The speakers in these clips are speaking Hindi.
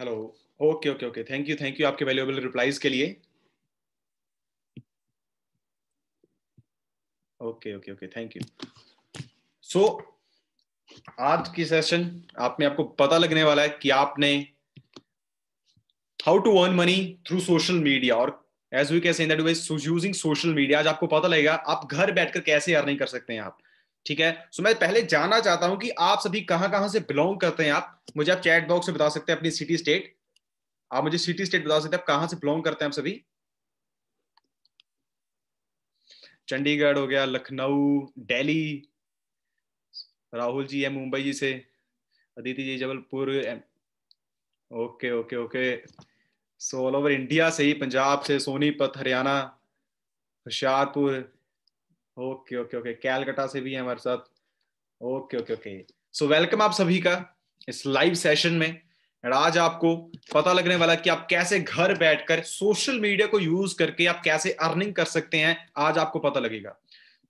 Hello okay okay okay thank you thank you आपके वैल्यूएबल रिप्लाईज के लिए okay okay okay thank you so आज की सेशन आप में आपको पता लगने वाला है कि आपने how to earn money through social media और एज वी कैसे यूजिंग सोशल मीडिया आज आपको पता लगेगा आप घर बैठकर कैसे अर्निंग कर सकते हैं आप ठीक है सो मैं पहले जानना चाहता हूं कि आप सभी कहां कहां से बिलोंग करते हैं आप मुझे आप चैट बॉक्स में बता सकते हैं अपनी सिटी स्टेट आप मुझे सिटी स्टेट बता सकते हैं आप कहां से बिलोंग करते हैं आप सभी चंडीगढ़ हो गया लखनऊ दिल्ली राहुल जी है मुंबई जी से Aditi ji Jabalpur okay okay okay so all over India से ही पंजाब से Sonipat Haryana Hoshiarpur okay okay okay Calcutta से भी है हमारे साथ okay okay okay so welcome आप सभी का इस लाइव सेशन में आज आपको पता लगने वाला कि आप कैसे घर बैठकर सोशल मीडिया को यूज करके आप कैसे अर्निंग कर सकते हैं आज आपको पता लगेगा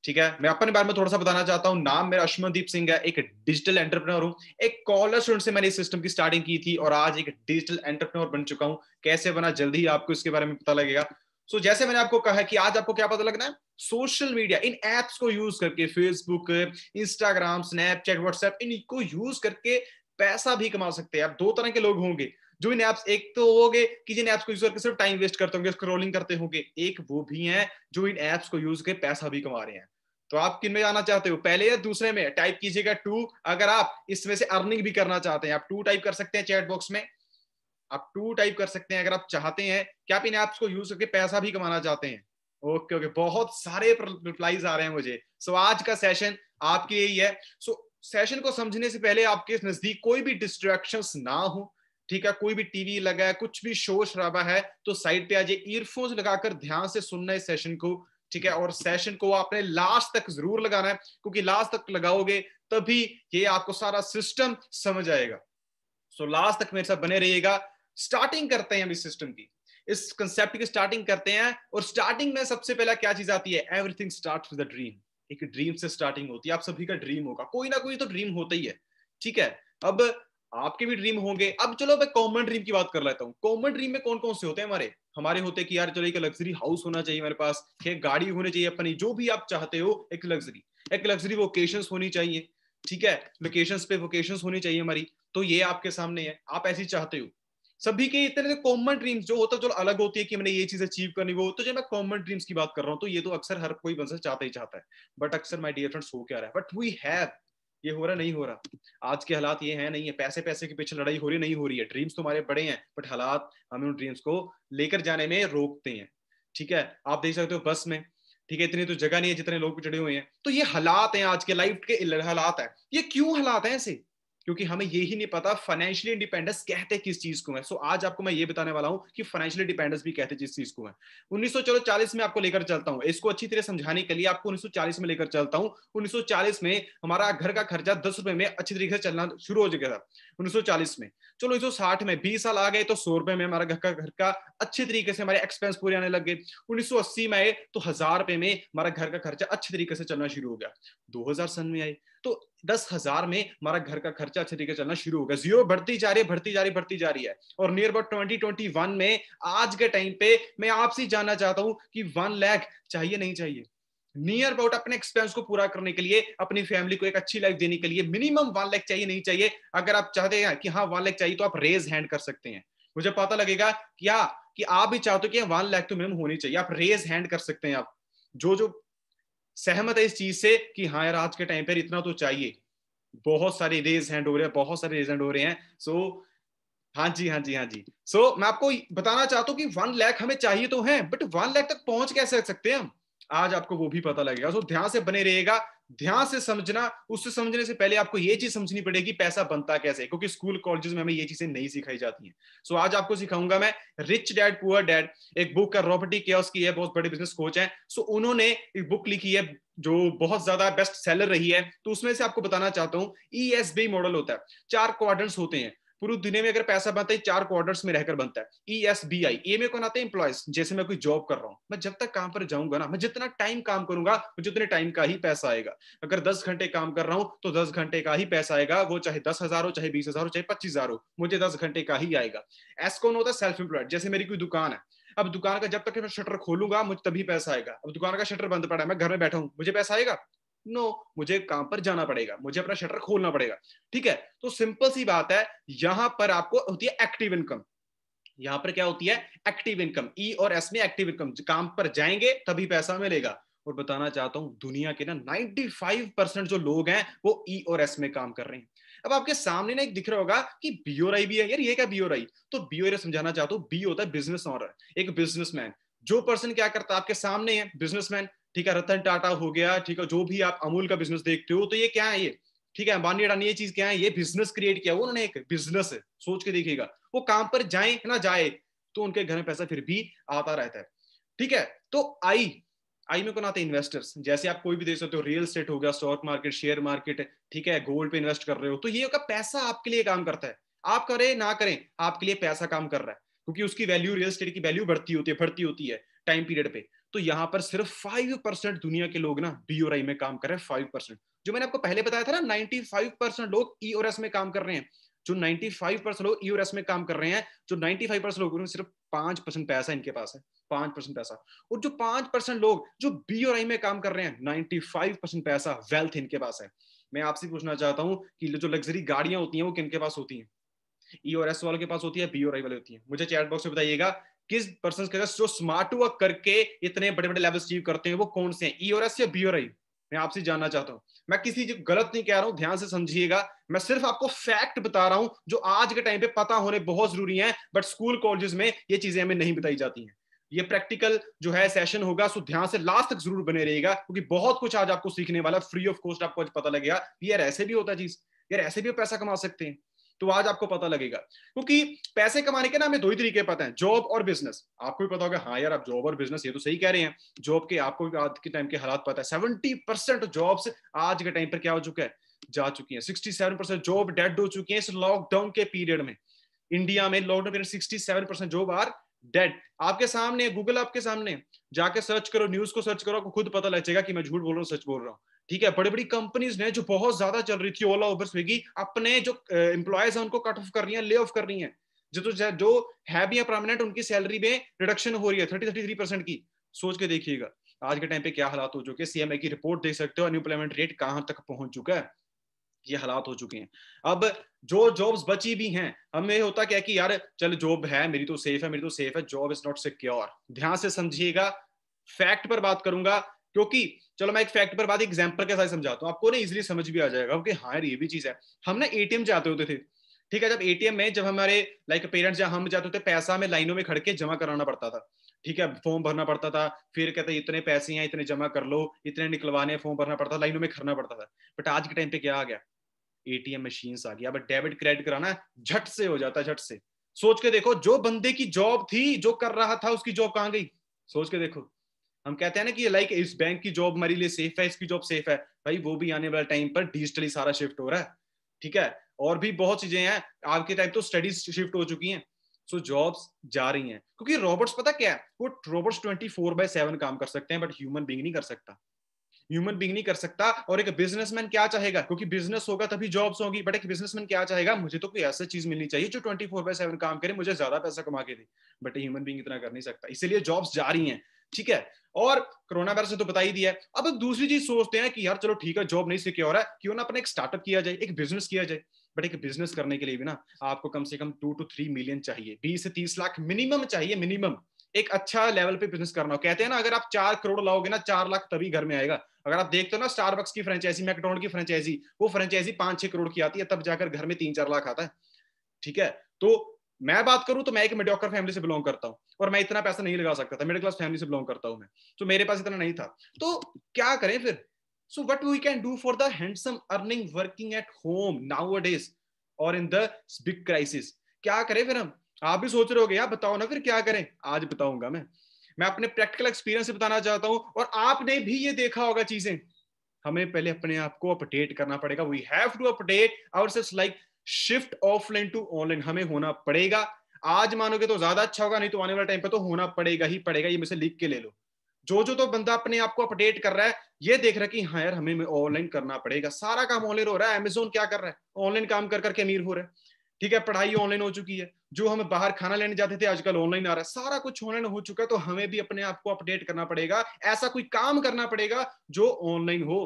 ठीक है मैं अपने बारे में थोड़ा सा बताना चाहता हूँ नाम मेरा अश्मनदीप सिंह है एक डिजिटल एंटरप्रेन्योर हूँ एक कॉलर स्टूडेंट से मैंने इस सिस्टम की स्टार्टिंग की थी और आज एक डिजिटल एंटरप्रेन्योर बन चुका हूँ कैसे बना जल्दी ही आपको इसके बारे में पता लगेगा सो so, जैसे मैंने आपको कहा कि आज आपको क्या पता लगना है सोशल मीडिया इन एप्स को यूज करके फेसबुक इंस्टाग्राम स्नैपचैट व्हाट्सएप इनको यूज करके पैसा भी कमा सकते हैं आप दो तरह के लोग होंगे जो इन ऐप्स एक तो होंगे कि जिन एप्स को यूज करके सिर्फ टाइम वेस्ट करते होंगे स्क्रोलिंग करते होंगे एक वो भी हैं जो इन एप्स को यूज करके पैसा भी कमा रहे हैं तो आप किन में जाना चाहते हो पहले या दूसरे में टाइप कीजिएगा टू अगर आप इसमें से अर्निंग भी करना चाहते हैं आप टू टाइप कर सकते हैं चैट बॉक्स में आप टू टाइप कर सकते हैं अगर आप चाहते हैं कि आप इन ऐप्स को यूज करके पैसा भी कमाना चाहते हैं ओके ओके बहुत सारे रिप्लाईज आ रहे हैं मुझे सो so, आज का सेशन आपके यही है सो so, सेशन को समझने से पहले आपके नजदीक कोई भी डिस्ट्रैक्शन ना हो ठीक है कोई भी टीवी लगा है कुछ भी शोर शराबा है तो साइड पे आज ईयरफोन्स लगाकर ध्यान से सुनना है सेशन को ठीक है और सेशन को आपने लास्ट तक जरूर लगाना है क्योंकि लास्ट तक लगाओगे तभी ये आपको सारा सिस्टम समझ आएगा सो लास्ट तक मेरे साथ बने रहिएगा स्टार्टिंग करते हैं हम इस सिस्टम की इस कंसेप्ट की स्टार्टिंग करते हैं और स्टार्टिंग में सबसे पहला क्या चीज आती है एवरीथिंग स्टार्ट विद ड्रीम एक ड्रीम से स्टार्टिंग होती है आप सभी का ड्रीम होगा कोई ना कोई तो ड्रीम होता ही है ठीक है अब आपके भी ड्रीम होंगे अब चलो मैं कॉमन ड्रीम की बात कर लेता हूँ कॉमन ड्रीम में कौन कौन से होते हैं हमारे हमारे होते हैं कि यार चलो एक लग्जरी हाउस होना चाहिए मेरे पास एक गाड़ी होनी चाहिए अपनी जो भी आप चाहते हो एक लग्जरी एक लग्जरी वोकेशन होनी चाहिए ठीक है लोकेशन पे वोकेशन होनी चाहिए हमारी तो ये आपके सामने है आप ऐसी चाहते हो सभी के इतने कॉमन ड्रीम्स जो होता है चलो अलग होती है कि मैंने ये चीज अचीव करनी वो तो जब मैं कॉमन ड्रीम्स की बात कर रहा हूँ तो ये तो अक्सर हर कोई बंदा चाहता ही चाहता है बट अक्सर माई डियर फ्रेंड्स हो क्या रहा है बट वी हैव ये हो रहा नहीं हो रहा आज के हालात ये है नहीं है पैसे पैसे के पीछे लड़ाई हो रही नहीं हो रही है ड्रीम्स तुम्हारे बड़े हैं बट हालात हमें उन ड्रीम्स को लेकर जाने में रोकते हैं ठीक है आप देख सकते हो बस में ठीक है इतनी तो जगह नहीं है जितने लोग चढ़े हुए हैं तो ये हालात हैं आज के लाइफ के हालात है ये क्यों हालात है ऐसे क्योंकि हमें ये ही नहीं पता फाइनेंशियली इंडिपेंडेंस कहते किस चीज को है सो so, आज आपको मैं ये बताने वाला हूँ कि फाइनेंशियल इंडिपेंडेंस भी कहते जिस चीज को है उन्नीस चलो चालीस में आपको लेकर चलता हूँ इसको अच्छी तरह समझाने के लिए आपको उन्नीस में लेकर चलता हूँ उन्नीस में हमारा घर का खर्चा दस रुपए में अच्छी तरीके से चलना शुरू हो चुका था उन्नीस में चलो एक सौ तो साठ में बीस साल आ गए तो सौ रुपए में हमारा घर का घर का अच्छे तरीके से हमारे एक्सपेंस पूरे आने लग गए उन्नीस सौ अस्सी में आए तो हजार रुपए में हमारा घर का खर्चा अच्छे तरीके से चलना शुरू हो गया दो हजार सन में आए तो दस हजार में हमारा घर का खर्चा अच्छे तरीके से चलना शुरू होगा जीरो बढ़ती जा रही है बढ़ती जा रही बढ़ती जा रही है और near about twenty twenty one में आज के टाइम पे मैं आपसे जानना चाहता हूँ कि वन लैख चाहिए नहीं चाहिए नियर अबाउट अपने एक्सपेंस को पूरा करने के लिए अपनी फैमिली को एक अच्छी लाइफ देने के लिए मिनिमम वन लैख चाहिए नहीं चाहिए अगर आप चाहते हैं कि हाँ वन लैख चाहिए तो आप रेज हैंड कर सकते हैं मुझे पता लगेगा क्या कि आप भी चाहते हो कि वन लैख तो मिनिमम होनी चाहिए आप रेज हैंड कर सकते हैं आप जो जो सहमत है इस चीज से कि हाँ यार आज के टाइम पर इतना तो चाहिए बहुत सारे रेज हैंड हो रहे हैं बहुत सारे रेज हैंड हो रहे हैं सो so, हाँ जी हाँ जी हाँ जी सो so, मैं आपको बताना चाहता हूँ कि वन लैख हमें चाहिए तो है बट वन लैख तक पहुंच कैसे सकते हैं हम आज आपको वो भी पता लगेगा तो ध्यान से बने रहेगा ध्यान से समझना उससे समझने से पहले आपको ये चीज समझनी पड़ेगी पैसा बनता कैसे क्योंकि स्कूल कॉलेजेस में हमें ये चीजें नहीं सिखाई जाती हैं सो आज आपको सिखाऊंगा मैं रिच डैड पुअर डैड एक बुक का रॉबर्टी के की है बहुत बड़े बिजनेस कोच हैं सो उन्होंने एक बुक लिखी है जो बहुत ज्यादा बेस्ट सेलर रही है तो उसमें से आपको बताना चाहता हूँ ई e मॉडल होता है चार क्वार होते हैं पूरी दुनिया में अगर पैसा बनता है चार क्वार्टर्स में रहकर बनता है ई एस बी आई ए में कौन आते हैं इंप्लॉयज जैसे मैं कोई जॉब कर रहा हूँ मैं जब तक काम पर जाऊंगा ना मैं जितना टाइम काम करूंगा मुझे उतने टाइम का ही पैसा आएगा अगर दस घंटे काम कर रहा हूँ तो दस घंटे का ही पैसा आएगा वो चाहे दस हजार हो चाहे बीस हजार हो चाहे पच्चीस हजार हो मुझे दस घंटे का ही आएगा एस कौन होता है सेल्फ एम्प्लॉयड जैसे मेरी कोई दुकान है अब दुकान का जब तक मैं शटर खोलूंगा मुझे तभी पैसा आएगा अब दुकान का शटर बंद पड़ा है मैं घर में बैठा हूँ मुझे पैसा आएगा नो मुझे काम पर जाना पड़ेगा मुझे अपना शटर खोलना पड़ेगा ठीक है तो सिंपल सी बात है यहां पर आपको होती है एक्टिव इनकम यहां पर क्या होती है एक्टिव इनकम ई और एस में एक्टिव इनकम काम पर जाएंगे तभी पैसा मिलेगा और बताना चाहता हूं दुनिया के ना 95 परसेंट जो लोग हैं वो ई e और एस में काम कर रहे हैं अब आपके सामने ना एक दिख रहा होगा कि बीओराई भी है यार ये क्या बीओराई तो बीओराई समझाना चाहता हूँ बी होता है बिजनेस ऑनर एक बिजनेसमैन जो पर्सन क्या करता है आपके सामने है बिजनेसमैन ठीक है रतन टाटा हो गया ठीक है जो भी आप अमूल का बिजनेस देखते हो तो ये क्या है ये ठीक है अंबानी अडानी ये चीज क्या है ये बिजनेस क्रिएट किया उन्होंने एक बिजनेस है सोच के देखिएगा वो काम पर जाए ना जाए तो उनके घर में पैसा फिर भी आता रहता है ठीक है तो आई आई में कौन आते हैं इन्वेस्टर्स जैसे आप कोई भी देख सकते हो रियल स्टेट हो गया स्टॉक मार्केट शेयर मार्केट ठीक है गोल्ड पे इन्वेस्ट कर रहे हो तो ये का पैसा आपके लिए काम करता है आप करें ना करें आपके लिए पैसा काम कर रहा है क्योंकि उसकी वैल्यू रियल स्टेट की वैल्यू बढ़ती होती है बढ़ती होती है टाइम पीरियड पे तो यहाँ पर सिर्फ फाइव परसेंट दुनिया के लोग ना आई में काम कर रहे हैं फाइव परसेंट जो मैंने आपको पहले बताया था ना नाइनटी फाइव परसेंट लोग एस e में काम कर रहे हैं जो नाइनटी फाइव परसेंट लोग एस e में काम कर रहे हैं जो फाइव परसेंट लोग सिर्फ पांच परसेंट पैसा इनके पास है पांच परसेंट पैसा और जो पांच परसेंट लोग जो बी और आई में काम कर रहे हैं फाइव परसेंट पैसा वेल्थ इनके पास है मैं आपसे पूछना चाहता हूँ कि जो लग्जरी गाड़ियां होती हैं वो किनके पास होती हैं ई e और एस वालों के पास होती है बी और आई वाली होती है मुझे चैट बॉक्स में बताइएगा किस पर्सन के जो स्मार्ट वर्क करके इतने बड़े बड़े लेवल अचीव करते हैं वो कौन से हैं ई e और एस या बी और आई मैं आपसे जानना चाहता हूँ मैं किसी गलत नहीं कह रहा हूँ ध्यान से समझिएगा मैं सिर्फ आपको फैक्ट बता रहा हूँ जो आज के टाइम पे पता होने बहुत जरूरी है बट स्कूल कॉलेजेस में ये चीजें हमें नहीं बताई जाती हैं ये प्रैक्टिकल जो है सेशन होगा सो ध्यान से लास्ट तक जरूर बने रहेगा क्योंकि बहुत कुछ आज आपको सीखने वाला फ्री ऑफ कॉस्ट आपको आज पता लगेगा यार ऐसे भी होता है चीज यार ऐसे भी पैसा कमा सकते हैं तो आज आपको पता लगेगा क्योंकि पैसे कमाने के ना हमें दो ही तरीके पता है जॉब और बिजनेस आपको भी पता होगा हाँ यार आप जॉब और बिजनेस ये तो सही कह रहे हैं जॉब के आपको भी आज के टाइम के हालात पता है सेवेंटी परसेंट जॉब्स आज के टाइम पर क्या हो चुका है जा चुकी है sixty seven percent job dead हो चुकी है इस लॉकडाउन के पीरियड में इंडिया में lockdown period sixty seven percent job are dead आपके सामने गूगल आपके सामने जाके सर्च करो न्यूज को सर्च करो आपको खुद पता लग जाएगा कि मैं झूठ बोल रहा हूँ सच बोल रहा हूँ ठीक है बड़ी बड़ी कंपनीज ने जो बहुत ज्यादा चल रही थी ओला उबर स्विगी अपने जो एम्प्लॉयज है उनको कट ऑफ कर रही है ले ऑफ कर रही है जो तो जो है भी प्रोमिनेंट उनकी सैलरी में रिडक्शन हो रही है थर्टी थर्टी थ्री परसेंट की सोच के देखिएगा आज के टाइम पे क्या हालात हो चुके हैं सीएमए की रिपोर्ट देख सकते हो अनएम्प्लॉयमेंट रेट कहां तक पहुंच चुका है ये हालात हो चुके हैं अब जो जॉब्स बची भी हैं हमें होता क्या कि यार चल जॉब है मेरी तो सेफ है मेरी तो सेफ है जॉब इज नॉट सिक्योर ध्यान से समझिएगा फैक्ट पर बात करूंगा क्योंकि चलो मैं एक फैक्ट पर बात एग्जाम्पल के साथ समझाता हूँ आपको ना इजिली समझ भी आ जाएगा कि हाँ ये भी चीज है हम ना एटीएम जाते होते थे ठीक है जब एटीएम में जब हमारे लाइक पेरेंट्स या हम जाते थे पैसा में लाइनों में खड़ के जमा कराना पड़ता था ठीक है फॉर्म भरना पड़ता था फिर कहते हैं इतने पैसे हैं इतने जमा कर लो इतने निकलवाने फॉर्म भरना पड़ता था लाइनों में खड़ना पड़ता था बट आज के टाइम पे क्या आ गया एटीएम मशीन आ गया बट डेबिट क्रेडिट कराना झट से हो जाता है झट से सोच के देखो जो बंदे की जॉब थी जो कर रहा था उसकी जॉब कहाँ गई सोच के देखो हम कहते हैं ना कि लाइक इस बैंक की जॉब हमारे लिए सेफ है इसकी जॉब सेफ है भाई वो भी आने वाले टाइम पर डिजिटली सारा शिफ्ट हो रहा है ठीक है और भी बहुत चीजें हैं आपके टाइम तो स्टडीज शिफ्ट हो चुकी हैं सो जॉब्स जा रही हैं क्योंकि रोबोट्स पता क्या है वो robots twenty four by seven काम कर सकते हैं बट ह्यूमन बींग नहीं कर सकता ह्यूमन बींग नहीं कर सकता और एक बिजनेसमैन क्या चाहेगा क्योंकि बिजनेस होगा तभी जॉब्स होगी बट एक बिजनेसमैन क्या चाहेगा मुझे तो कोई ऐसा चीज मिलनी चाहिए जो ट्वेंटी फोर बाय सेवन काम करे मुझे ज्यादा पैसा कमा के दे बट ह्यूमन बींग इतना कर नहीं सकता इसीलिए जॉब्स जा रही हैं ठीक है और कोरोना वायरस ने तो बता ही दिया है अब दूसरी चीज सोचते हैं कि यार चलो ठीक है जॉब नहीं सिक्योर है क्यों ना अपना एक स्टार्टअप किया जाए एक बिजनेस किया जाए बट एक बिजनेस करने के लिए भी ना आपको कम से कम टू टू थ्री मिलियन चाहिए बीस से तीस लाख मिनिमम चाहिए मिनिमम एक अच्छा लेवल पे बिजनेस करना हो कहते हैं ना अगर आप चार करोड़ लाओगे ना चार लाख तभी घर में आएगा अगर आप देखते हो ना स्टारबक्स की फ्रेंचाइजी मैकडोनल्ड की फ्रेंचाइजी वो फ्रेंचाइजी पांच छह करोड़ की आती है तब जाकर घर में तीन चार लाख आता है ठीक है तो मैं बात करूं तो मैं एक मेडोकर फैमिली से बिलोंग करता हूं और मैं इतना पैसा नहीं लगा सकता था मिडिल क्लास फैमिली से बिलोंग करता हूं मैं तो मेरे पास इतना नहीं था तो क्या करें फिर so what we can do for the handsome earning working at home nowadays और इन द बिग क्राइसिस क्या करें फिर हम आप भी सोच रहे हो यार बताओ ना फिर क्या करें आज बताऊंगा मैं मैं अपने प्रैक्टिकल एक्सपीरियंस से बताना चाहता हूँ और आपने भी ये देखा होगा चीजें हमें पहले अपने आप को अपडेट करना पड़ेगा we have to update our like shift offline to online हमें होना पड़ेगा आज मानोगे तो ज्यादा अच्छा होगा नहीं तो आने वाले टाइम पे तो होना पड़ेगा ही पड़ेगा ये मुझसे लिख के ले लो जो जो तो बंदा अपने आप को अपडेट कर रहा है ये देख रहा है कि हाँ यार हमें ऑनलाइन करना पड़ेगा सारा काम ऑनलाइन हो रहा है अमेजोन क्या कर रहा है ऑनलाइन काम कर करके अमीर हो रहा है ठीक है पढ़ाई ऑनलाइन हो चुकी है जो हम बाहर खाना लेने जाते थे आजकल ऑनलाइन आ रहा है सारा कुछ ऑनलाइन हो चुका है तो हमें भी अपने आप को अपडेट करना पड़ेगा ऐसा कोई काम करना पड़ेगा जो ऑनलाइन हो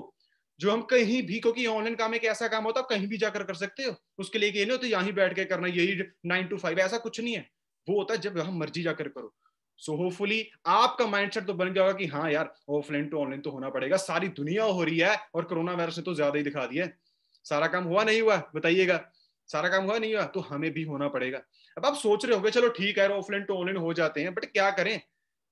जो हम कहीं भी क्योंकि ऑनलाइन काम एक ऐसा काम होता है कहीं भी जाकर कर सकते हो उसके लिए ये नहीं होता तो यहाँ बैठ के करना यही नाइन टू फाइव ऐसा कुछ नहीं है वो होता है जब हम मर्जी जाकर करो सो so होपफुली आपका माइंडसेट तो बन गया होगा कि हाँ यार ऑफलाइन टू ऑनलाइन तो होना पड़ेगा सारी दुनिया हो रही है और कोरोना वायरस ने तो ज्यादा ही दिखा दिया है सारा काम हुआ नहीं हुआ बताइएगा सारा काम हुआ नहीं हुआ तो हमें भी होना पड़ेगा अब आप सोच रहे होगे चलो ठीक है ऑफलाइन टू ऑनलाइन हो जाते हैं बट क्या करें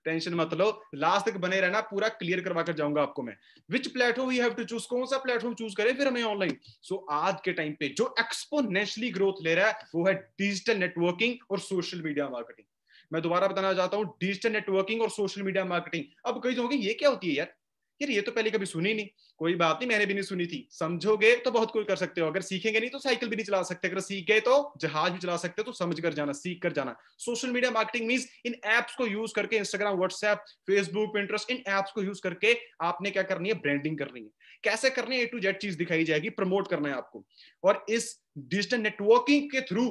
टेंशन मत लो लास्ट तक बने रहना पूरा क्लियर करवा कर जाऊंगा आपको मैं which platform you have to choose कौन सा प्लेटफॉर्म चूज करें फिर हमें ऑनलाइन सो so, आज के टाइम पे जो एक्सपोनेंशली ग्रोथ ले रहा है वो है डिजिटल नेटवर्किंग और सोशल मीडिया मार्केटिंग मैं दोबारा बताना चाहता हूँ डिजिटल नेटवर्किंग और सोशल मीडिया मार्केटिंग अब कई लोग ये क्या होती है यार यार ये तो पहले कभी सुनी नहीं कोई बात नहीं मैंने भी नहीं सुनी थी समझोगे तो बहुत कुछ कर सकते हो अगर सीखेंगे नहीं तो साइकिल भी नहीं चला सकते अगर सीख गए तो जहाज भी चला सकते हो तो समझ कर जाना सीख कर जाना सोशल मीडिया मार्केटिंग मीन इन एप्स को यूज करके इंस्टाग्राम व्हाट्सएप फेसबुक इंटरेस्ट इन एप्स को यूज करके आपने क्या करनी है ब्रांडिंग करनी है कैसे करनी है ए टू जेड चीज दिखाई जाएगी प्रमोट करना है आपको और इस डिजिटल नेटवर्किंग के थ्रू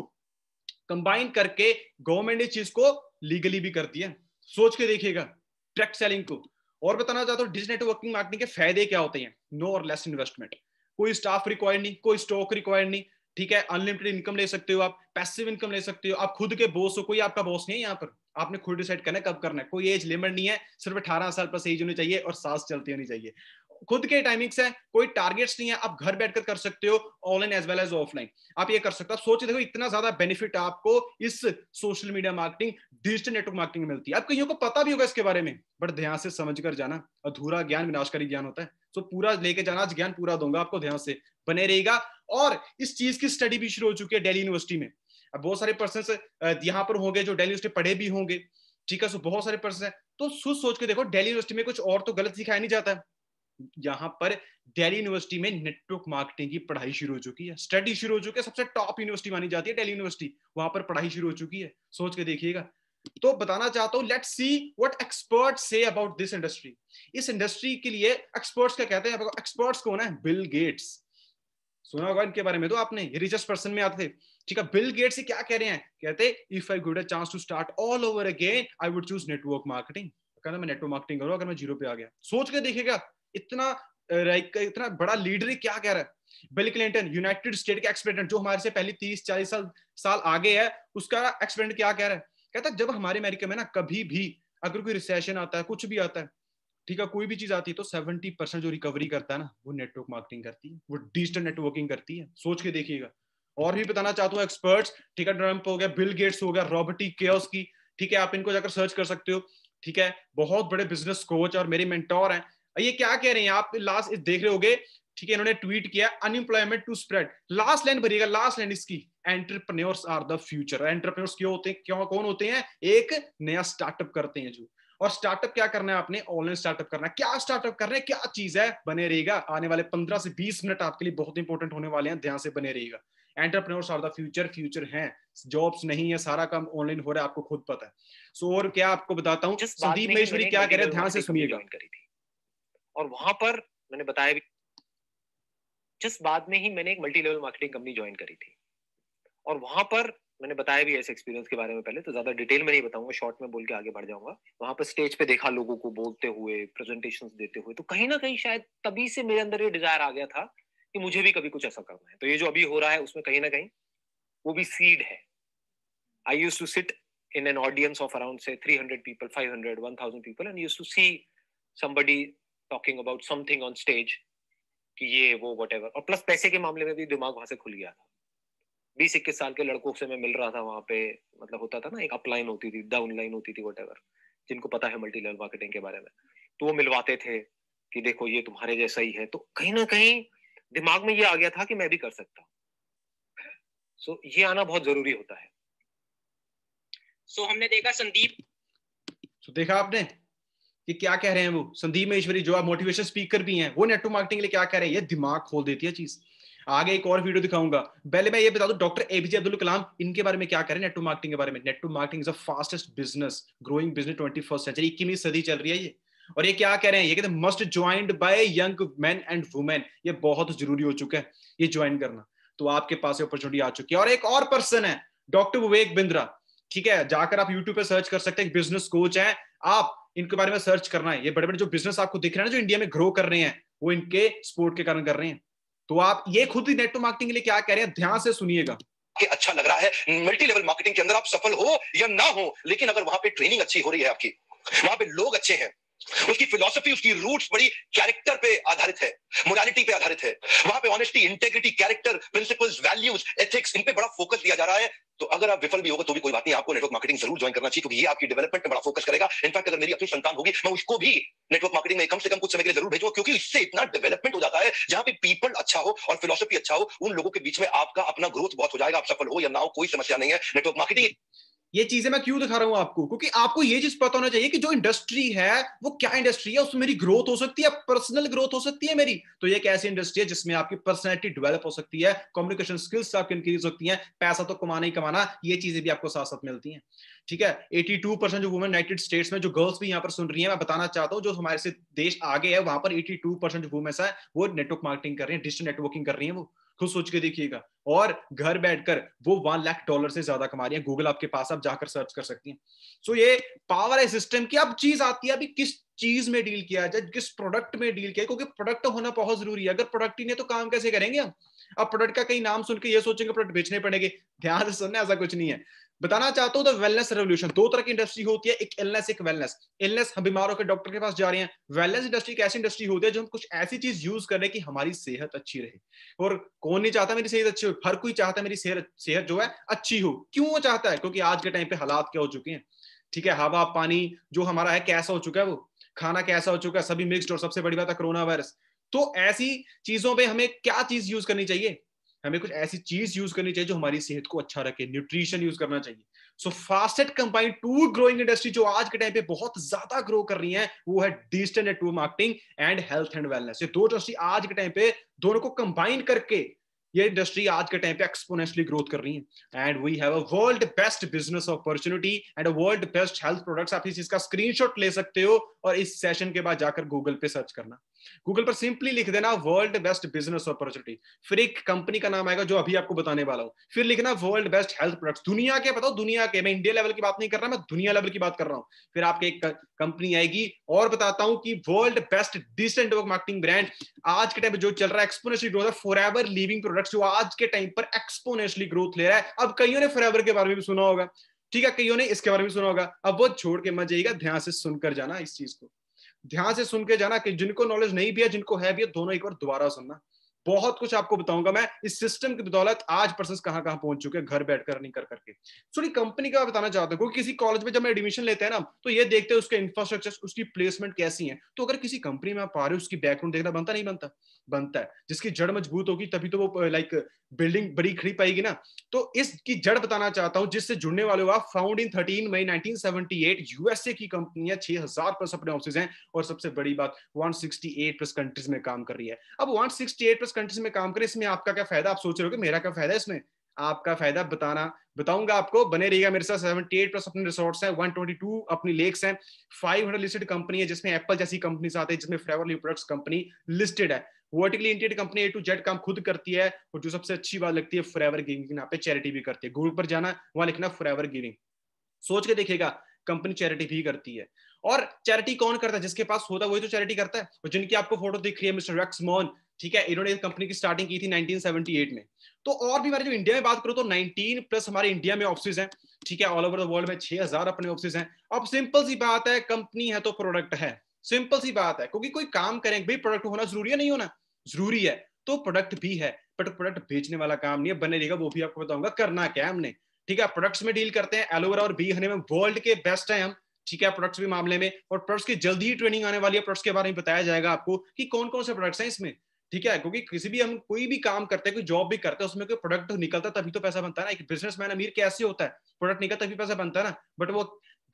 कंबाइन करके गवर्नमेंट इस चीज को लीगली भी करती है सोच के देखिएगा डायरेक्ट सेलिंग को और बताना चाहता हूँ डिजिटल नेटवर्किंग मार्केटिंग के फायदे क्या होते हैं नो और लेस इन्वेस्टमेंट कोई स्टाफ रिक्वायर्ड नहीं कोई स्टॉक रिक्वायर्ड नहीं ठीक है अनलिमिटेड इनकम ले सकते हो आप पैसिव इनकम ले सकते हो आप खुद के बॉस हो कोई आपका बॉस नहीं है यहाँ पर आपने खुद डिसाइड करना है कब करना है कोई एज लिमिट नहीं है सिर्फ अठारह साल पर एज होनी चाहिए और सांस चलती होनी चाहिए खुद के टाइमिंग्स है कोई टारगेट्स नहीं है आप घर बैठकर कर सकते हो online as well as offline आप ये कर सकते हो आप सोच देखो इतना ज्यादा बेनिफिट आपको इस social media marketing digital network marketing में मिलती है आपको यहाँ को पता भी होगा इसके बारे में बट ध्यान से समझ कर जाना अधूरा ज्ञान विनाशकारी ज्ञान होता है तो पूरा लेके जाना आज ज्ञान पूरा दूंगा आपको ध्यान से बने रहेगा और इस चीज की स्टडी भी शुरू हो चुकी है डेली यूनिवर्सिटी में अब बहुत सारे पर्सन यहाँ पर होंगे जो डेली यूनिवर्सिटी पढ़े भी होंगे ठीक है सो बहुत सारे पर्सन है तो सोच सोच के देखो डेली यूनिवर्सिटी में कुछ और तो गलत सिखाया नहीं जाता है यहाँ पर दिल्ली यूनिवर्सिटी में नेटवर्क मार्केटिंग की पढ़ाई शुरू हो चुकी है स्टडी शुरू हो चुकी है सबसे टॉप यूनिवर्सिटी मानी जाती है दिल्ली यूनिवर्सिटी वहां पर पढ़ाई शुरू हो चुकी है सोच के देखिएगा तो बताना चाहता हूं let see what expert say about this industry इस इंडस्ट्री के लिए एक्सपर्ट्स क्या कहते हैं एक्सपर्ट्स कौन है बिल गेट्स सुना होगा इनके बारे में तो आपने रिचर्स पर्सन में आते थे ठीक है बिल गेट्स क्या कह रहे हैं कहते if I got a chance to start all over again I would choose network marketing कहना मैं नेटवर्क मार्केटिंग करूँ अगर मैं जीरो पे आ गया सोच के देखेगा इतना इतना बड़ा लीडर ही क्या कह रहा है बिल क्लिंटन यूनाइटेड स्टेट का एक्सप्रेडेंट जो हमारे से पहले तीस चालीस साल साल आगे है उसका एक्सप्रेडेंट क्या कह रहा है कहता जब हमारे अमेरिका में ना कभी भी अगर कोई रिसेशन आता है कुछ भी आता है ठीक है कोई भी चीज आती है तो सेवेंटी परसेंट जो रिकवरी करता है ना वो नेटवर्क मार्केटिंग करती है वो डिजिटल नेटवर्किंग करती है सोच के देखिएगा और भी बताना चाहता हूँ एक्सपर्ट्स ठीक है ट्रम्प हो गया बिल गेट्स हो गया रॉबर्टी केस e. की ठीक है आप इनको जाकर सर्च कर सकते हो ठीक है बहुत बड़े बिजनेस कोच और मेरे मेंटोर हैं ये क्या कह रहे हैं आप लास्ट देख रहे होगे ठीक है इन्होंने ट्वीट किया unemployment to spread last line भरिएगा लास्ट लाइन इसकी entrepreneurs are the future entrepreneurs क्यों होते हैं क्यों कौन होते हैं एक नया स्टार्टअप करते हैं जो और स्टार्टअप क्या करना है आपने ऑनलाइन स्टार्टअप करना है क्या स्टार्टअप कर रहे हैं क्या चीज है बने रहेगा आने वाले पंद्रह से बीस मिनट आपके लिए बहुत इंपॉर्टेंट होने वाले हैं ध्यान से बने रहेगा entrepreneurs are the future future है जॉब्स नहीं है सारा काम ऑनलाइन हो रहा है आपको खुद पता है सो so, और क्या आपको बताता हूँ संदीप महेश्वरी क्या कह रहे हैं ध्यान से सुनिएगा और वहां पर मैंने बताया भी जस्ट बाद में ही मैंने एक multi level marketing company join करी थी और वहां पर मैंने बताया भी ऐसे एक्सपीरियंस के बारे में पहले तो ज्यादा डिटेल में नहीं बताऊंगा शॉर्ट में बोल के आगे बढ़ जाऊंगा वहां पर स्टेज पे देखा लोगों को बोलते हुए प्रेजेंटेशन देते हुए तो कहीं ना कहीं शायद तभी से मेरे अंदर ये डिजायर आ गया था कि मुझे भी कभी कुछ ऐसा करना है तो ये जो अभी हो रहा है उसमें कहीं ना कहीं वो भी सीड है I use to sit in an audience of around से three hundred people five hundred one thousand people and use to see somebody talking about something on stage कि ये वो वट और प्लस पैसे के मामले में भी दिमाग वहां से खुल गया था बीस इक्कीस साल के लड़कों से मैं मिल रहा था वहां पे मतलब होता था ना एक अपलाइन होती थी डाउनलाइन होती थी वट जिनको पता है मल्टी लेवल मार्केटिंग के बारे में तो वो मिलवाते थे कि देखो ये तुम्हारे जैसा ही है तो कहीं ना कहीं दिमाग में ये आ गया था कि मैं भी कर सकता हूँ सो so, ये आना बहुत जरूरी होता है सो so, हमने देखा संदीप तो देखा आपने कि क्या कह रहे हैं वो संदीप महेश्वरी जो आप मोटिवेशन स्पीकर भी हैं वो नेटवर्क मार्केटिंग के लिए क्या कह रहे हैं ये दिमाग खोल देती है चीज आगे एक और वीडियो दिखाऊंगा पहले मैं ये बता दूं डॉक्टर एपीजे अब्दुल कलाम इनके बारे में क्या करें नेटवर्क मार्केटिंग के बारे में network marketing is a fastest business growing business twenty first century इक्कीसवीं सदी चल रही है ये और ये क्या कह रहे हैं ये कहते must joined by young man and women ये बहुत जरूरी हो चुका है ये ज्वाइन करना तो आपके पास अपॉर्चुनिटी आ चुकी है और एक और पर्सन है डॉक्टर विवेक बिंद्रा ठीक है जाकर आप यूट्यूब पर सर्च कर सकते हैं बिजनेस कोच है आप इनके बारे में सर्च करना है ये बड़े बड़े जो बिजनेस आपको दिख रहे हैं जो इंडिया में ग्रो कर रहे हैं वो इनके सपोर्ट के कारण कर रहे हैं तो आप ये खुद ही नेटवर्क मार्केटिंग के लिए क्या कह रहे हैं ध्यान से सुनिएगा कि अच्छा लग रहा है मल्टी लेवल मार्केटिंग के अंदर आप सफल हो या ना हो लेकिन अगर वहां पे ट्रेनिंग अच्छी हो रही है आपकी वहां पे लोग अच्छे हैं उसकी फिलोसफी उसकी रूट्स बड़ी कैरेक्टर पे आधारित है मोरालिटी पे आधारित है वहां पे honesty integrity character principles values ethics इन पे बड़ा फोकस दिया जा रहा है तो अगर आप विफल भी होगा तो भी कोई बात नहीं आपको नेटवर्क मार्केटिंग जरूर ज्वाइन करना चाहिए क्योंकि ये आपकी डेवलपमेंट में बड़ा फोकस करेगा इनफैक्ट अगर मेरी अपनी संतान होगी मैं उसको भी नेटवर्क मार्केटिंग में कम से कम कुछ समय के लिए जरूर भेजूंगा क्योंकि इससे इतना डेवलपमेंट हो जाता है जहां पे पीपल अच्छा हो और फिलोसफी अच्छा हो उन लोगों के बीच में आपका अपना ग्रोथ बहुत हो जाएगा आप सफल हो या ना हो कोई समस्या नहीं है नेटवर्क मार्केटिंग ये चीजें मैं क्यों दिखा रहा हूं आपको क्योंकि आपको ये चीज पता होना चाहिए कि जो इंडस्ट्री है वो क्या इंडस्ट्री है उसमें मेरी ग्रोथ हो सकती है पर्सनल ग्रोथ हो सकती है मेरी तो ये एक ऐसी इंडस्ट्री है जिसमें आपकी पर्सनैलिटी डेवलप हो सकती है कम्युनिकेशन स्किल्स आपकी इंक्रीज होती है पैसा तो कमाना ही कमाना ये चीजें भी आपको साथ साथ मिलती है ठीक है एटी जो वुमेन यूनाइटेड स्टेट्स में जो गर्ल्स भी यहाँ पर सुन रही है मैं बताना चाहता हूँ जो हमारे से देश आगे है वहां पर एटी टू परसेंट जो वुमेन्स है वो नेटवर्क मार्केटिंग कर रही है डिजिटल नेटवर्किंग कर रही है वो खुद सोच के देखिएगा और घर बैठकर वो वन लाख डॉलर से ज्यादा कमा रही है गूगल आपके पास आप जाकर सर्च कर सकती हैं सो so, ये पावर है सिस्टम की अब चीज आती है अभी किस चीज में डील किया जाए किस प्रोडक्ट में डील किया क्योंकि प्रोडक्ट तो होना बहुत जरूरी है अगर प्रोडक्ट ही नहीं तो काम कैसे करेंगे हम अब प्रोडक्ट का कई नाम सुन के ये सोचेंगे प्रोडक्ट बेचने पड़ेंगे ध्यान से सुनना ऐसा कुछ नहीं है बताना चाहता हूं द वेलनेस रेवल्यूशन दो तरह की इंडस्ट्री होती है एक इलनेस एक वेलनेस इलनेस हम बीमारों के डॉक्टर के पास जा रहे हैं वेलनेस इंडस्ट्री एक ऐसी इंडस्ट्री होती है जो हम कुछ ऐसी चीज यूज कर रहे हैं कि हमारी सेहत अच्छी रहे और कौन नहीं चाहता मेरी सेहत अच्छी हो हर कोई चाहता है मेरी सेहत सेहत जो है अच्छी हो क्यों चाहता है क्योंकि आज के टाइम पे हालात क्या हो चुके हैं ठीक है हवा पानी जो हमारा है कैसा हो चुका है वो खाना कैसा हो चुका है सभी मिक्सड और सबसे बड़ी बात है कोरोना वायरस तो ऐसी चीजों पर हमें क्या चीज यूज करनी चाहिए हमें कुछ ऐसी चीज यूज करनी चाहिए जो हमारी सेहत को अच्छा रखे न्यूट्रिशन यूज करना चाहिए so fastest combine two growing industry जो आज के टाइम पे बहुत ज्यादा ग्रो कर रही है वो है digital network marketing and health and wellness ये दो इंडस्ट्री आज के टाइम पे दोनों को कंबाइन करके ये इंडस्ट्री आज के टाइम पे एक्सपोनेंशियली ग्रोथ कर रही है and we have a world best business opportunity and world best health products आप इस चीज का स्क्रीनशॉट ले सकते हो और इस सेशन के बाद जाकर गूगल पे सर्च करना गूगल पर सिंपली लिख देना वर्ल्ड बेस्ट बिजनेस अपॉर्चुनिटी फिर एक कंपनी का नाम आएगा जो अभी आपको बताने वाला हूँ फिर लिखना वर्ल्ड बेस्ट हेल्थ प्रोडक्ट्स दुनिया के बताओ दुनिया के मैं इंडिया लेवल की बात नहीं कर रहा मैं दुनिया लेवल की बात कर रहा हूँ फिर आपके एक कंपनी आएगी और बताता हूँ कि world best decent work marketing brand आज के टाइम जो चल रहा है एक्सपोनेशली ग्रोथ है फॉर एवर लिविंग प्रोडक्ट्स जो आज के टाइम पर एक्सपोनेशली ग्रोथ ले रहा है अब कईयों ने फॉर के बारे में भी सुना होगा ठीक है कईयों ने इसके बारे में सुना होगा अब वो छोड़ के मत जाइएगा ध्यान से सुनकर जाना इस चीज को ध्यान से सुन के जाना कि जिनको नॉलेज नहीं भी है जिनको है भी है दोनों एक बार दोबारा सुनना बहुत कुछ आपको बताऊंगा मैं इस सिस्टम की बदौलत आज पर्सन कहां कहां पहुंच चुके हैं घर बैठकर नहीं कर करके सॉरी कंपनी का बताना चाहता हूँ क्योंकि किसी कॉलेज में जब मैं एडमिशन लेते हैं ना तो ये देखते हैं उसके इंफ्रास्ट्रक्चर उसकी प्लेसमेंट कैसी है तो अगर किसी कंपनी में आप आ रहे हो उसकी बैकग्राउंड देखना बनता नहीं बनता बनता है जिसकी जड़ मजबूत होगी तभी तो वो लाइक बिल्डिंग बड़ी खड़ी पाएगी ना तो इसकी जड़ बताना चाहता हूँ जिससे जुड़ने वाले हो आप found in thirteen May nineteen seventy eight USA की कंपनी है छह हजार प्लस अपने ऑफिस हैं और सबसे बड़ी बात one sixty eight plus countries में काम कर रही है अब one sixty eight plus countries में काम करें इसमें आपका क्या फायदा आप सोच रहे हो मेरा क्या फायदा है इसमें आपका फायदा बताना बताऊंगा आपको बने रहिएगा मेरे साथ सेवेंटी एट प्लस अपने रिसोर्ट्स हैं वन ट्वेंटी टू अपनी लेक्स हैं फाइव हंड्रेड लिस्टेड कंपनी है जिसमें एप्पल जैसी कंपनी आते हैं जिसमें फ्रेवरली प्रोडक्ट्स कंपनी लिस्टेड है vertically integrated company A to Z काम खुद करती है और जो सबसे अच्छी बात लगती है फ्रेवर गिविंग यहाँ पे चैरिटी भी करती है गूगल पर जाना वहां लिखना फ्रेवर गिविंग सोच के देखेगा कंपनी चैरिटी भी करती है और चैरिटी कौन करता है जिसके पास होता है वही तो चैरिटी करता है और जिनकी आपको फोटो दिख रही है मिस्टर रक्समोन ठीक है इन्होंने इस कंपनी की स्टार्टिंग की थी 1978 में तो और भी हमारे जो इंडिया में बात करो तो 19 प्लस हमारे इंडिया में ऑफिस हैं ठीक है ऑल ओवर द वर्ल्ड में 6000 अपने ऑफिस हैं अब सिंपल सी बात है कंपनी है तो प्रोडक्ट है सिंपल सी बात है क्योंकि कोई काम करें भाई प्रोडक्ट होना जरूरी है नहीं होना जरूरी है तो प्रोडक्ट भी है बट प्रोडक्ट बेचने वाला काम नहीं है बने रहेगा वो भी आपको बताऊंगा करना क्या हमने ठीक है प्रोडक्ट्स में डील करते हैं एलोवेरा और बी हने में वर्ल्ड के बेस्ट है हम ठीक है प्रोडक्ट्स के मामले में और प्रोडक्ट्स की जल्दी ही ट्रेनिंग आने वाली है प्रोडक्ट्स के बारे में बताया जाएगा आपको कि कौन कौन से प्रोडक्ट्स हैं इसमें ठीक है क्योंकि किसी भी हम कोई भी काम करते हैं कोई जॉब भी करते हैं उसमें कोई प्रोडक्ट निकलता तभी तो पैसा बनता है ना एक बिजनेसमैन अमीर कैसे होता है प्रोडक्ट निकलता तभी पैसा बनता है ना बट वो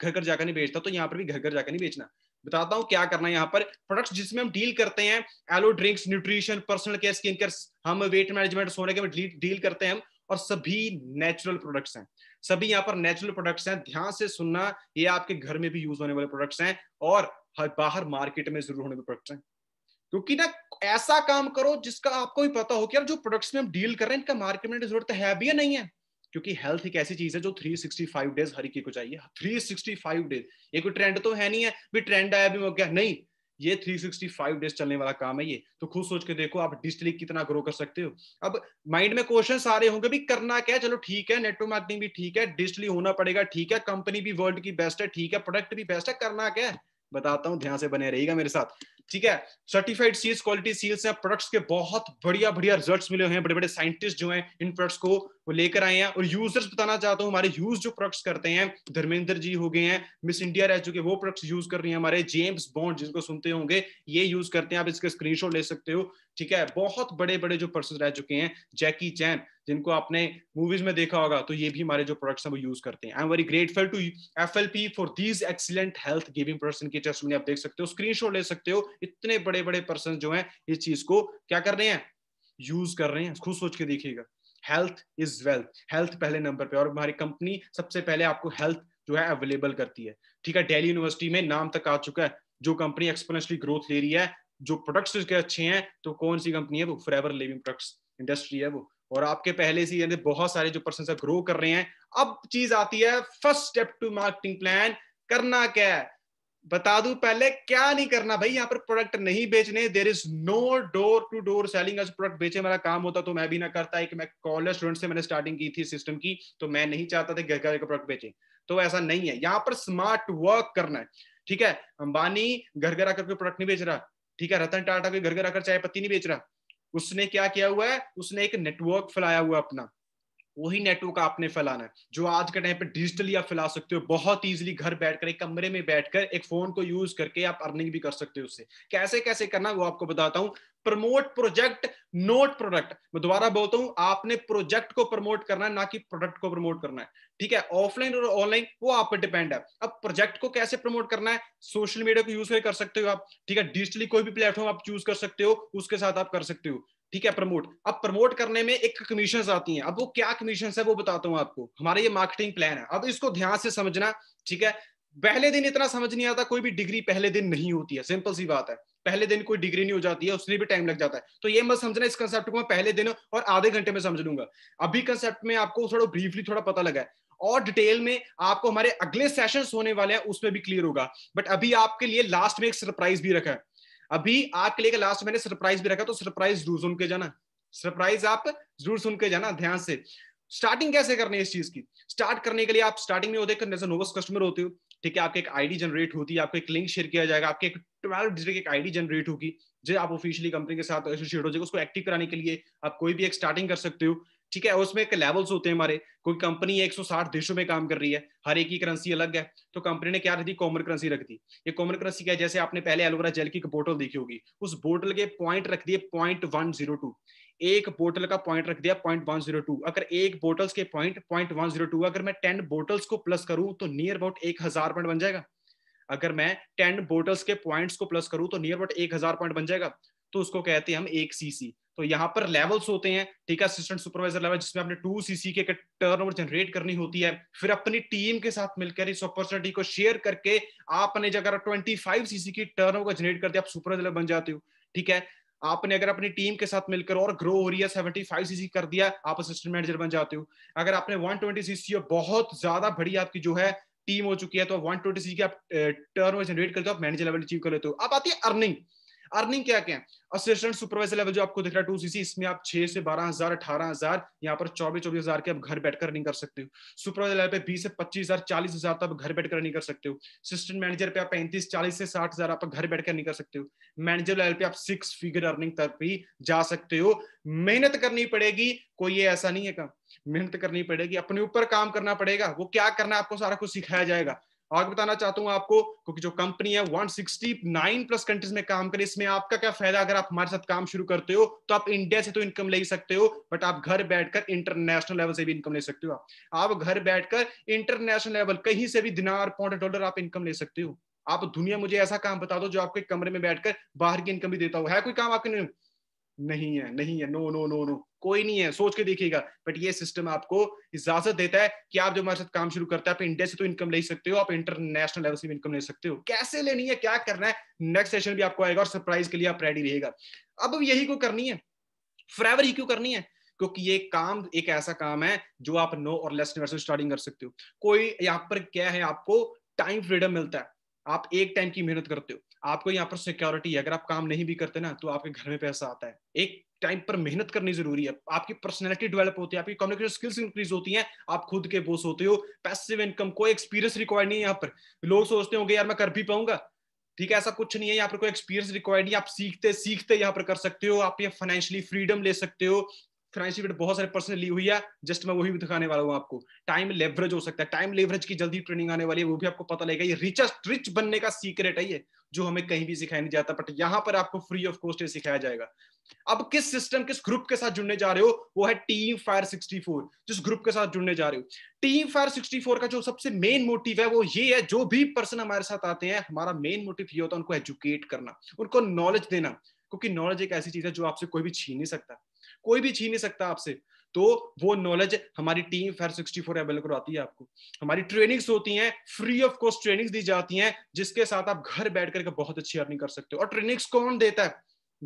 घर घर जाकर नहीं बेचता तो यहाँ पर भी घर घर जाकर नहीं बेचना बताता हूँ क्या करना है यहाँ पर प्रोडक्ट्स जिसमें हम डील करते हैं aloe drinks nutrition personal care skin care हम वेट मैनेजमेंट सोने के में डील करते हैं हम और सभी नेचुरल प्रोडक्ट्स हैं सभी यहाँ पर नेचुरल प्रोडक्ट्स हैं ध्यान से सुनना ये आपके घर में भी यूज होने वाले प्रोडक्ट्स हैं और बाहर मार्केट में जरूर होने वाले प्रोडक्ट्स हैं क्योंकि ना ऐसा काम करो जिसका आपको भी पता हो कि यार जो प्रोडक्ट्स में हम डील कर रहे हैं इनका मार्केट में जरूरत है भी या नहीं है क्योंकि हेल्थ एक ऐसी चीज है जो 365 डेज हर एक को चाहिए 365 डेज ये कोई ट्रेंड तो है नहीं है भी ट्रेंड आया भी हो गया नहीं ये 365 डेज चलने वाला काम है ये तो खुद सोच के देखो आप डिजिटली कितना ग्रो कर सकते हो अब माइंड में क्वेश्चन सारे होंगे भी करना क्या है चलो ठीक है नेटवर्क मार्केटिंग भी ठीक है डिजिटली होना पड़ेगा ठीक है कंपनी भी वर्ल्ड की बेस्ट है ठीक है प्रोडक्ट भी बेस्ट है करना क्या है बताता हूँ ध्यान से बने रहिएगा मेरे साथ ठीक है सर्टिफाइड सील्स क्वालिटी सील्स हैं प्रोडक्ट्स के बहुत बढ़िया बढ़िया रिजल्ट्स मिले हुए हैं बड़े बड़े साइंटिस्ट जो हैं इन प्रोडक्ट्स को वो लेकर आए हैं और यूजर्स बताना चाहता हूँ हमारे यूज जो प्रोडक्ट्स करते हैं धर्मेंद्र जी हो गए हैं मिस इंडिया रह चुके वो प्रोडक्ट्स यूज कर रही है हमारे जेम्स बॉन्ड जिसको सुनते होंगे ये यूज करते हैं आप इसका स्क्रीन ले सकते हो ठीक है बहुत बड़े बड़े जो पर्सन रह चुके हैं जैकी चैन जिनको आपने मूवीज में देखा होगा तो ये भी हमारे जो प्रोडक्ट्स हैं वो यूज करते हैं I am very grateful to F L P for these excellent health giving person की टेस्ट आप देख सकते हो स्क्रीन ले सकते हो इतने बड़े बड़े पर्सन जो है इस चीज को क्या कर रहे हैं यूज कर रहे हैं खुद सोच के देखिएगा हेल्थ इज वेल्थ हेल्थ पहले नंबर पे और हमारी कंपनी सबसे पहले आपको हेल्थ जो है अवेलेबल करती है ठीक है डेली यूनिवर्सिटी में नाम तक आ चुका है जो कंपनी एक्सपोनेंशियली ग्रोथ ले रही है जो प्रोडक्ट्स तो उसके अच्छे हैं तो कौन सी कंपनी है वो एवर लिविंग प्रोडक्ट्स इंडस्ट्री है वो और आपके पहले से यानी बहुत सारे जो पर्सन ग्रो कर रहे हैं अब चीज आती है first step to marketing plan करना क्या है बता दू पहले क्या नहीं करना भाई यहाँ पर प्रोडक्ट नहीं बेचने there is no door to door selling product बेचे मेरा काम होता तो मैं भी ना करता एक मैं कॉलेज स्टूडेंट से मैंने स्टार्टिंग की थी सिस्टम की तो मैं नहीं चाहता था घर घर का प्रोडक्ट बेचे तो ऐसा नहीं है यहाँ पर स्मार्ट वर्क करना है ठीक है अंबानी घर घर आकर के प्रोडक्ट नहीं बेच रहा ठीक है रतन टाटा कोई घर घर आकर चाय पत्ती नहीं बेच रहा उसने क्या किया हुआ है उसने एक नेटवर्क फैलाया हुआ अपना वही नेटवर्क आपने फैलाना है जो आज के टाइम पे डिजिटली आप फैला सकते हो बहुत इजीली घर बैठकर एक कमरे में बैठकर एक फोन को यूज करके आप अर्निंग भी कर सकते हो उससे कैसे कैसे करना वो आपको बताता हूं प्रमोट प्रोजेक्ट नोट प्रोडक्ट मैं दोबारा बोलता हूं आपने प्रोजेक्ट को प्रमोट करना है ना कि प्रोडक्ट को प्रमोट करना है ठीक है ऑफलाइन और ऑनलाइन वो आप पर डिपेंड है अब प्रोजेक्ट को कैसे प्रमोट करना है सोशल मीडिया को यूज कर सकते हो आप ठीक है डिजिटली कोई भी प्लेटफॉर्म आप चूज कर सकते हो उसके साथ आप कर सकते हो ठीक है प्रमोट अब प्रमोट करने में एक कमीशन आती है अब वो क्या कमीशन है वो बताता हूँ आपको हमारा ये मार्केटिंग प्लान है अब इसको ध्यान से समझना ठीक है पहले दिन इतना समझ नहीं आता कोई भी डिग्री पहले दिन नहीं होती है सिंपल सी बात है पहले दिन कोई डिग्री नहीं हो जाती है उसमें भी टाइम लग जाता है तो ये मत समझना इस कंसेप्ट को मैं पहले दिन और आधे घंटे में समझ लूंगा अभी कंसेप्ट में आपको थोड़ा ब्रीफली थोड़ा पता लगा है और डिटेल में आपको हमारे अगले सेशन होने वाले हैं उसमें भी क्लियर होगा बट अभी आपके लिए लास्ट में एक सरप्राइज भी रखा है अभी आपके लिए लास्ट मैंने सरप्राइज भी रखा तो सरप्राइज जरूर सुन के जाना सरप्राइज आप जरूर सुन के जाना ध्यान से स्टार्टिंग कैसे करनी है इस चीज की स्टार्ट करने के लिए आप स्टार्टिंग में होते हैं नोवस कस्टमर होते हो ठीक है आपके एक आईडी जनरेट होती है आपको एक लिंक शेयर किया जाएगा आपके एक ट्वेल्व डिजिट एक आईडी जनरेट होगी जो आप ऑफिशियली कंपनी के साथ एसोसिएट हो जाएगा उसको एक्टिव कराने के लिए आप कोई भी एक स्टार्टिंग कर सकते हो ठीक है उसमें एक लेवल्स होते हैं हमारे कोई कंपनी 160 देशों में काम कर रही है हर एक ही करेंसी अलग है तो कंपनी ने क्या रख दी कॉमन करेंसी रख दी ये कॉमन करेंसी क्या है जैसे आपने पहले एलोवेरा जेल की एक बोटल देखी होगी उस बोटल के पॉइंट रख दिए पॉइंट वन जीरो टू एक बोटल का पॉइंट रख दिया पॉइंट वन जीरो टू अगर एक बोटल्स के point point one zero two अगर मैं टेन बोटल्स को प्लस करूं तो नियर अबाउट एक हजार पॉइंट बन जाएगा अगर मैं टेन बोटल्स के पॉइंट्स को प्लस करूं तो नियर अबाउट एक हजार पॉइंट बन जाएगा तो उसको कहते हैं हम एक सीसी तो यहाँ पर लेवल्स होते हैं ठीक है असिस्टेंट सुपरवाइजर लेवल जिसमें आपने टू सीसी के टर्न ओवर जनरेट करनी होती है फिर अपनी टीम के साथ मिलकर इस अपॉर्चुनिटी को शेयर करके आपने अगर ट्वेंटी फाइव सीसी की ओवर जनरेट कर दिया आप सुपरवाइजर बन जाते हो ठीक है आपने अगर अपनी टीम के साथ मिलकर और ग्रो हो रही है सेवेंटी फाइव सीसी कर दिया आप असिस्टेंट मैनेजर बन जाते हो अगर आपने वन ट्वेंटी सीसी और बहुत ज्यादा बड़ी आपकी जो है टीम हो चुकी है तो वन ट्वेंटी सीसी की आप टर्न जनरेट करते हो आप मैनेजर लेवल अचीव कर लेते हो आप आती है अर्निंग अर्निंग क्या क्या है असिस्टेंट सुपरवाइजर लेवल जो आपको दिख रहा है टू सी इसमें आप छह से बारह हजार अठारह हजार यहाँ पर चौबीस चौबीस हजार के आप घर बैठकर अर्निंग कर सकते हो सुपरवाइजर लेवल पे बीस से पच्चीस हजार चालीस हजार तो आप घर बैठकर अर्निंग कर सकते हो असिस्टेंट मैनेजर पे आप पैंतीस चालीस से साठ हजार आप घर बैठकर अर्निंग कर सकते हो मैनेजर लेवल पे आप सिक्स फिगर अर्निंग तक भी जा सकते हो मेहनत करनी पड़ेगी कोई ये ऐसा नहीं है काम मेहनत करनी पड़ेगी अपने ऊपर काम करना पड़ेगा वो क्या करना है आपको सारा कुछ सिखाया जाएगा और बताना चाहता हूँ आपको क्योंकि जो कंपनी है 169 प्लस कंट्रीज में काम करे इसमें आपका क्या फायदा अगर आप हमारे साथ काम शुरू करते हो तो आप इंडिया से तो इनकम ले सकते हो बट आप घर बैठकर इंटरनेशनल लेवल से भी इनकम ले सकते हो आप घर बैठकर इंटरनेशनल लेवल कहीं से भी दिनार पॉइंट डॉलर आप इनकम ले सकते हो आप दुनिया मुझे ऐसा काम बता दो जो आपके कमरे में बैठकर बाहर की इनकम भी देता हो है कोई काम आपके नहीं नहीं है नहीं है नो नो नो नो कोई नहीं है सोच के देखिएगा बट ये सिस्टम आपको इजाजत देता है कि आप जो हमारे साथ काम शुरू करते हैं आप इंडिया से तो इनकम ले सकते हो आप इंटरनेशनल लेवल से भी इनकम ले सकते हो कैसे लेनी है क्या करना है नेक्स्ट सेशन भी आपको आएगा और सरप्राइज के लिए आप रेडी रहेगा अब यही को करनी है फ्रेवर ही क्यों करनी है क्योंकि ये काम एक ऐसा काम है जो आप नो और लेस वर्सेस स्टार्टिंग कर सकते हो कोई यहाँ पर क्या है आपको टाइम फ्रीडम मिलता है आप एक टाइम की मेहनत करते हो आपको यहाँ पर सिक्योरिटी है अगर आप काम नहीं भी करते ना तो आपके घर में पैसा आता है एक टाइम पर मेहनत करनी जरूरी है आपकी पर्सनैलिटी डेवलप होती है आपकी कम्युनिकेशन स्किल्स इंक्रीज होती हैं आप खुद के बोस होते हो पैसिव इनकम कोई एक्सपीरियंस रिक्वायर्ड नहीं है यहाँ पर लोग सोचते होंगे यार मैं कर भी पाऊंगा ठीक है ऐसा कुछ नहीं है यहाँ पर कोई एक्सपीरियंस रिक्वायर्ड नहीं आप सीखते सीखते यहाँ पर कर सकते हो आप ये फाइनेंशियली फ्रीडम ले सकते हो फाइनेंशियल डेटा बहुत सारे पर्सन ली हुई है जस्ट मैं वही भी दिखाने वाला हूँ आपको टाइम लेवरेज हो सकता है टाइम लेवरेज की जल्दी ट्रेनिंग आने वाली है वो भी आपको पता लगेगा ये रिचेस्ट रिच बनने का सीक्रेट है ये जो हमें कहीं भी सिखाया नहीं जाता बट यहाँ पर आपको फ्री ऑफ कॉस्ट सिखाया जाएगा अब किस सिस्टम किस ग्रुप के साथ जुड़ने जा रहे हो वो है टीम फायर 64 जिस ग्रुप के साथ जुड़ने जा रहे हो टीम फायर 64 का जो सबसे मेन मोटिव है वो ये है जो भी पर्सन हमारे साथ आते हैं हमारा मेन मोटिव ये होता है उनको एजुकेट करना उनको नॉलेज देना क्योंकि नॉलेज एक ऐसी चीज है जो आपसे कोई भी छीन नहीं सकता कोई भी छीन नहीं सकता आपसे तो वो नॉलेज हमारी टीम फेर सिक्सटी फोर अवेलेबल करवाती है आपको हमारी ट्रेनिंग्स होती हैं फ्री ऑफ कॉस्ट ट्रेनिंग्स दी जाती हैं जिसके साथ आप घर बैठ करके बहुत अच्छी अर्निंग कर सकते हो और ट्रेनिंग्स कौन देता है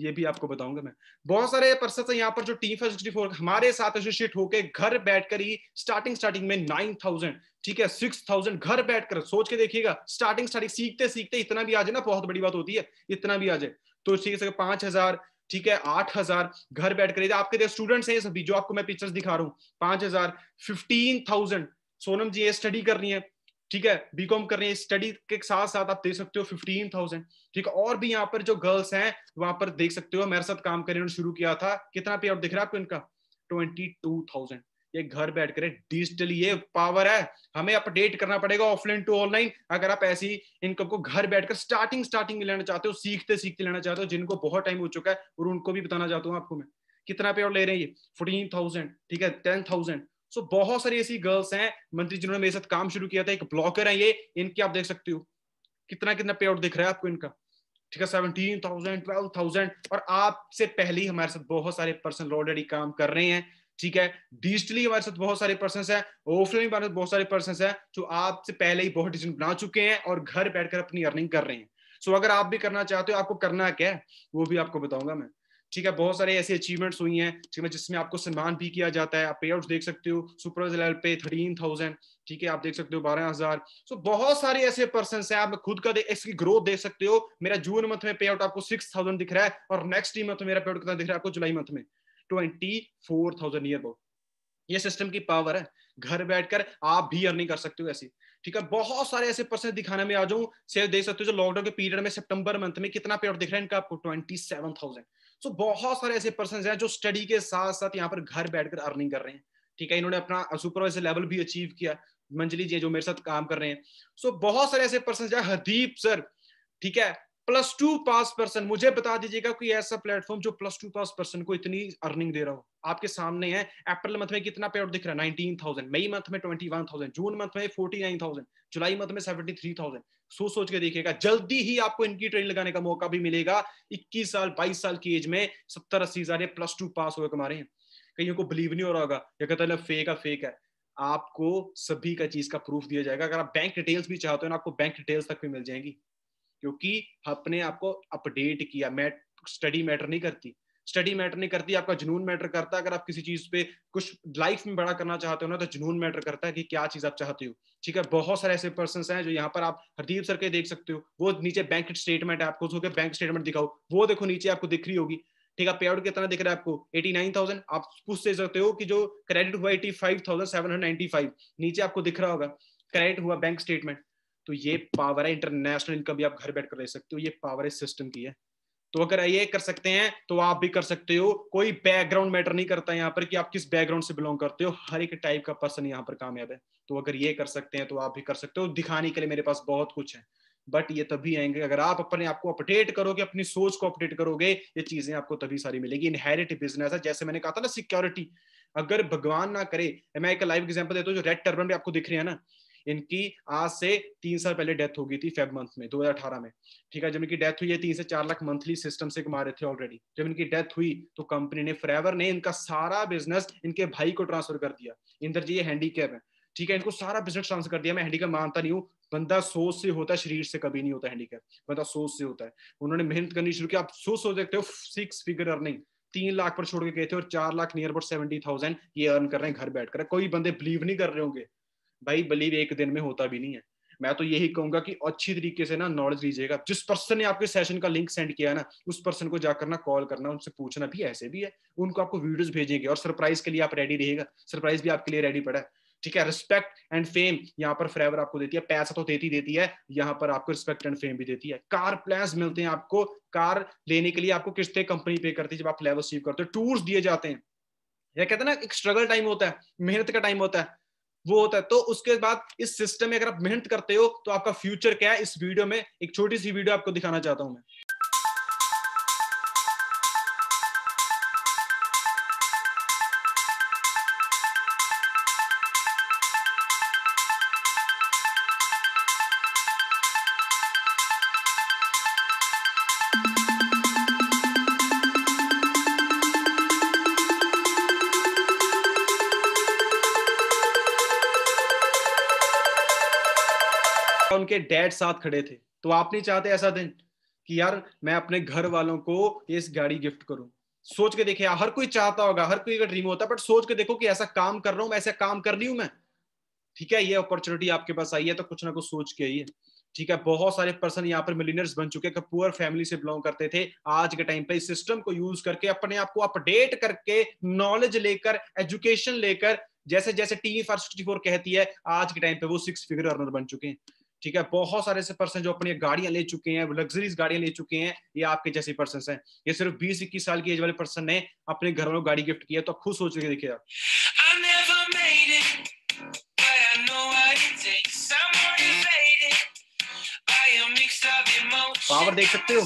ये भी आपको बताऊंगा मैं बहुत सारे पर्सन यहाँ पर जो टीम फेर सिक्सटी फोर हमारे साथ एसोसिएट होकर घर बैठकर ही स्टार्टिंग स्टार्टिंग में नाइन थाउजेंड ठीक है सिक्स थाउजेंड घर बैठकर सोच के देखिएगा स्टार्टिंग स्टार्टिंग सीखते सीखते इतना भी आ जाए ना बहुत बड़ी बात होती है इतना भी आ जाए तो ठीक है पांच हजार ठीक है आठ हजार घर बैठ कर आपके स्टूडेंट्स हैं सभी जो आपको मैं पिक्चर्स दिखा रहा हूँ पांच हजार फिफ्टीन थाउजेंड सोनम जी ये स्टडी करनी है ठीक है बीकॉम कर रही है स्टडी के साथ साथ आप देख सकते हो फिफ्टीन थाउजेंड ठीक है और भी यहाँ पर जो गर्ल्स हैं वहां पर देख सकते हो मेरे साथ काम करने शुरू किया था कितना पे आउट दिख रहा है आपको इनका ट्वेंटी टू थाउजेंड ये घर बैठ कर डिजिटली ये पावर है हमें अपडेट करना पड़ेगा ऑफलाइन टू ऑनलाइन अगर आप ऐसी इनकम को घर बैठकर स्टार्टिंग स्टार्टिंग में लेना चाहते हो सीखते सीखते लेना चाहते हो जिनको बहुत टाइम हो चुका है और उनको भी बताना चाहता हूँ आपको मैं कितना पे और ले रहे हैं ये फोर्टीन थाउजेंड ठीक है टेन थाउजेंड सो बहुत सारी ऐसी गर्ल्स हैं मंत्री जिन्होंने मेरे साथ काम शुरू किया था एक ब्लॉकर है ये इनके आप देख सकते हो कितना कितना पे आउट दिख रहा है आपको इनका ठीक है सेवनटीन थाउजेंड ट्वेल्व थाउजेंड और आपसे पहले ही हमारे साथ बहुत सारे पर्सन ऑलरेडी काम कर रहे हैं ठीक है डिजिटली हमारे साथ बहुत सारे पर्सन है ऑफलाइन हमारे साथ बहुत सारे पर्सन है जो आपसे पहले ही बहुत डिसीजन बना चुके हैं और घर बैठकर अपनी अर्निंग कर रहे हैं सो अगर आप भी करना चाहते हो आपको करना क्या है वो भी आपको बताऊंगा मैं ठीक है बहुत सारे ऐसे अचीवमेंट्स हुई हैं ठीक है जिसमें आपको सम्मान भी किया जाता है आप पे देख सकते हो सुपर लेवल पे थर्टीन थाउजेंड ठीक है आप देख सकते हो बारह हजार सो बहुत सारे ऐसे पर्सन है आप खुद का इसकी ग्रोथ देख सकते हो मेरा जून मंथ में पे आउट आपको सिक्स थाउजेंड दिख रहा है और नेक्स्ट मंथ मेरा पे आउट कितना दिख रहा है आपको जुलाई मंथ में ट्वेंटी फोर थाउजेंड ईयर ये सिस्टम की पावर है घर बैठकर आप भी अर्निंग कर सकते हो ऐसी ठीक है बहुत सारे ऐसे पर्सन दिखाने में आ जाऊं से देख सकते हो जो लॉकडाउन के पीरियड में सितंबर मंथ में कितना पेड दिख रहा है इनका आपको ट्वेंटी सेवन थाउजेंड सो बहुत सारे ऐसे पर्सन हैं जो स्टडी के साथ साथ यहाँ पर घर बैठकर अर्निंग कर रहे हैं ठीक है इन्होंने अपना सुपरवाइजर लेवल भी अचीव किया मंजली जी जो मेरे साथ काम कर रहे हैं सो so, बहुत सारे ऐसे पर्सन है हरदीप सर ठीक है प्लस टू पास पर्सन मुझे बता दीजिएगा कोई ऐसा प्लेटफॉर्म जो प्लस टू पास पर्सन को इतनी अर्निंग दे रहा हो आपके सामने है अप्रैल मंथ में कितना पेड दिख रहा है नाइनटीन मई मंथ में ट्वेंटी वन थाउजेंड जून मंथ में फोर्टी नाइन थाउजेंड जुलाई मंथ में सेवेंटी थ्री थाउजेंड सोच सोच के देखिएगा जल्दी ही आपको इनकी ट्रेन लगाने का मौका भी मिलेगा इक्कीस साल बाईस साल की एज में सत्तर अस्सी हजार प्लस टू पास हुए कमा रहे हैं कहीं को बिलीव नहीं हो रहा होगा या कहता फेक है फेक है आपको सभी का चीज का प्रूफ दिया जाएगा अगर आप बैंक डिटेल्स भी चाहते हो ना आपको बैंक डिटेल्स तक भी मिल जाएंगी क्योंकि आपने आपको अपडेट किया मैट स्टडी मैटर नहीं करती स्टडी मैटर नहीं करती आपका जुनून मैटर करता है अगर आप किसी चीज पे कुछ लाइफ में बड़ा करना चाहते हो ना तो जुनून मैटर करता है कि क्या चीज आप चाहते हो ठीक है बहुत सारे ऐसे पर्सन हैं जो यहाँ पर आप हरदीप सर के देख सकते हो वो नीचे बैंक स्टेटमेंट है आपको उसको बैंक स्टेटमेंट दिखाओ वो देखो नीचे आपको दिख रही होगी ठीक है पे आउट कितना दिख रहा है आपको एटी नाइन थाउजेंड आप पूछ से सकते हो कि जो क्रेडिट हुआ eighty five thousand seven hundred ninety five नीचे आपको दिख रहा होगा क्रेडिट हुआ बैंक स्टेटमेंट तो ये पावर है इंटरनेशनल इनकम भी आप घर बैठ कर ले सकते हो ये पावर है सिस्टम की है तो अगर ये कर सकते हैं तो आप भी कर सकते हो कोई बैकग्राउंड मैटर नहीं करता यहाँ पर कि आप किस बैकग्राउंड से बिलोंग करते हो हर एक टाइप का पर्सन यहाँ पर कामयाब है तो अगर ये कर सकते हैं तो आप भी कर सकते हो दिखाने के लिए मेरे पास बहुत कुछ है बट ये तभी आएंगे अगर आप अपने आप को अपडेट करोगे अपनी सोच को अपडेट करोगे ये चीजें आपको तभी सारी मिलेगी इनहेरिट बिजनेस है जैसे मैंने कहा था ना सिक्योरिटी अगर भगवान ना करे मैं एक लाइव एग्जाम्पल देता हूँ जो रेड टर्बन भी आपको दिख रहे हैं ना इनकी आज से तीन साल पहले डेथ हो गई थी फेब मंथ में 2018 में ठीक है जब इनकी डेथ हुई है तीन से चार लाख मंथली सिस्टम से कमा रहे थे ऑलरेडी जब इनकी डेथ हुई तो कंपनी ने फ्रेवर ने इनका सारा बिजनेस इनके भाई को ट्रांसफर कर दिया इंदर जी ये हैंडीकैप है ठीक है इनको सारा बिजनेस ट्रांसफर कर दिया मैं हैंडीकैप मानता नहीं हूँ बंदा सोच से होता है शरीर से कभी नहीं होता हैंडीकैप बंदा सोच से होता है उन्होंने मेहनत करनी शुरू की आप सोच सोच देखते हो सिक्स फिगर अर्निंग तीन लाख पर छोड़ के गए थे और चार लाख नियर अबाउट सेवेंटी थाउजेंड ये अर्न कर रहे हैं घर बैठ कर कोई बंदे बिलीव नहीं कर रहे होंगे भाई बिलीव एक दिन में होता भी नहीं है मैं तो यही कहूंगा कि अच्छी तरीके से ना नॉलेज लीजिएगा जिस पर्सन ने आपके सेशन का लिंक सेंड किया ना उस पर्सन को जाकर ना कॉल करना उनसे पूछना भी ऐसे भी है उनको आपको वीडियोस भेजेंगे और सरप्राइज के लिए आप रेडी रहेगा सरप्राइज भी आपके लिए रेडी पड़ा है ठीक है रिस्पेक्ट एंड फेम यहाँ पर फ्रेवर आपको देती है पैसा तो देती देती है यहाँ पर आपको रिस्पेक्ट एंड फेम भी देती है कार प्लान मिलते हैं आपको कार लेने के लिए आपको किस्ते कंपनी पे करती है जब आप लेवल सीव करते हो टूर्स दिए जाते हैं या कहते हैं ना एक स्ट्रगल टाइम होता है मेहनत का टाइम होता है वो होता है तो उसके बाद इस सिस्टम में अगर आप मेहनत करते हो तो आपका फ्यूचर क्या है इस वीडियो में एक छोटी सी वीडियो आपको दिखाना चाहता हूं मैं डैड साथ खड़े थे तो आप नहीं चाहते ऐसा दिन कि यार मैं अपने घर वालों को ये गाड़ी गिफ्ट करूं सोच के देखे हर कोई चाहता होगा हर कोई का ड्रीम होता है बट सोच के देखो कि ऐसा काम कर रहा हूं मैं ऐसा काम कर रही हूं मैं ठीक है ये अपॉर्चुनिटी आपके पास आई है तो कुछ ना कुछ सोच के आई है ठीक है बहुत सारे पर्सन यहाँ पर मिलीनियर्स बन चुके हैं पुअर फैमिली से बिलोंग करते थे आज के टाइम पे इस सिस्टम को यूज करके अपने आप को अपडेट करके नॉलेज लेकर एजुकेशन लेकर जैसे जैसे टीवी फर्स्ट फोर कहती है आज के टाइम पे वो सिक्स फिगर अर्नर बन चुके हैं ठीक है बहुत सारे ऐसे पर्सन जो अपनी गाड़ियां ले चुके हैं लग्जरीज गाड़ियां ले चुके हैं ये आपके जैसे पर्सन हैं ये सिर्फ बीस इक्कीस साल की एज वाले पर्सन ने अपने घर वालों गाड़ी गिफ्ट किया तो खुश हो चुके देखिए आप पावर देख सकते हो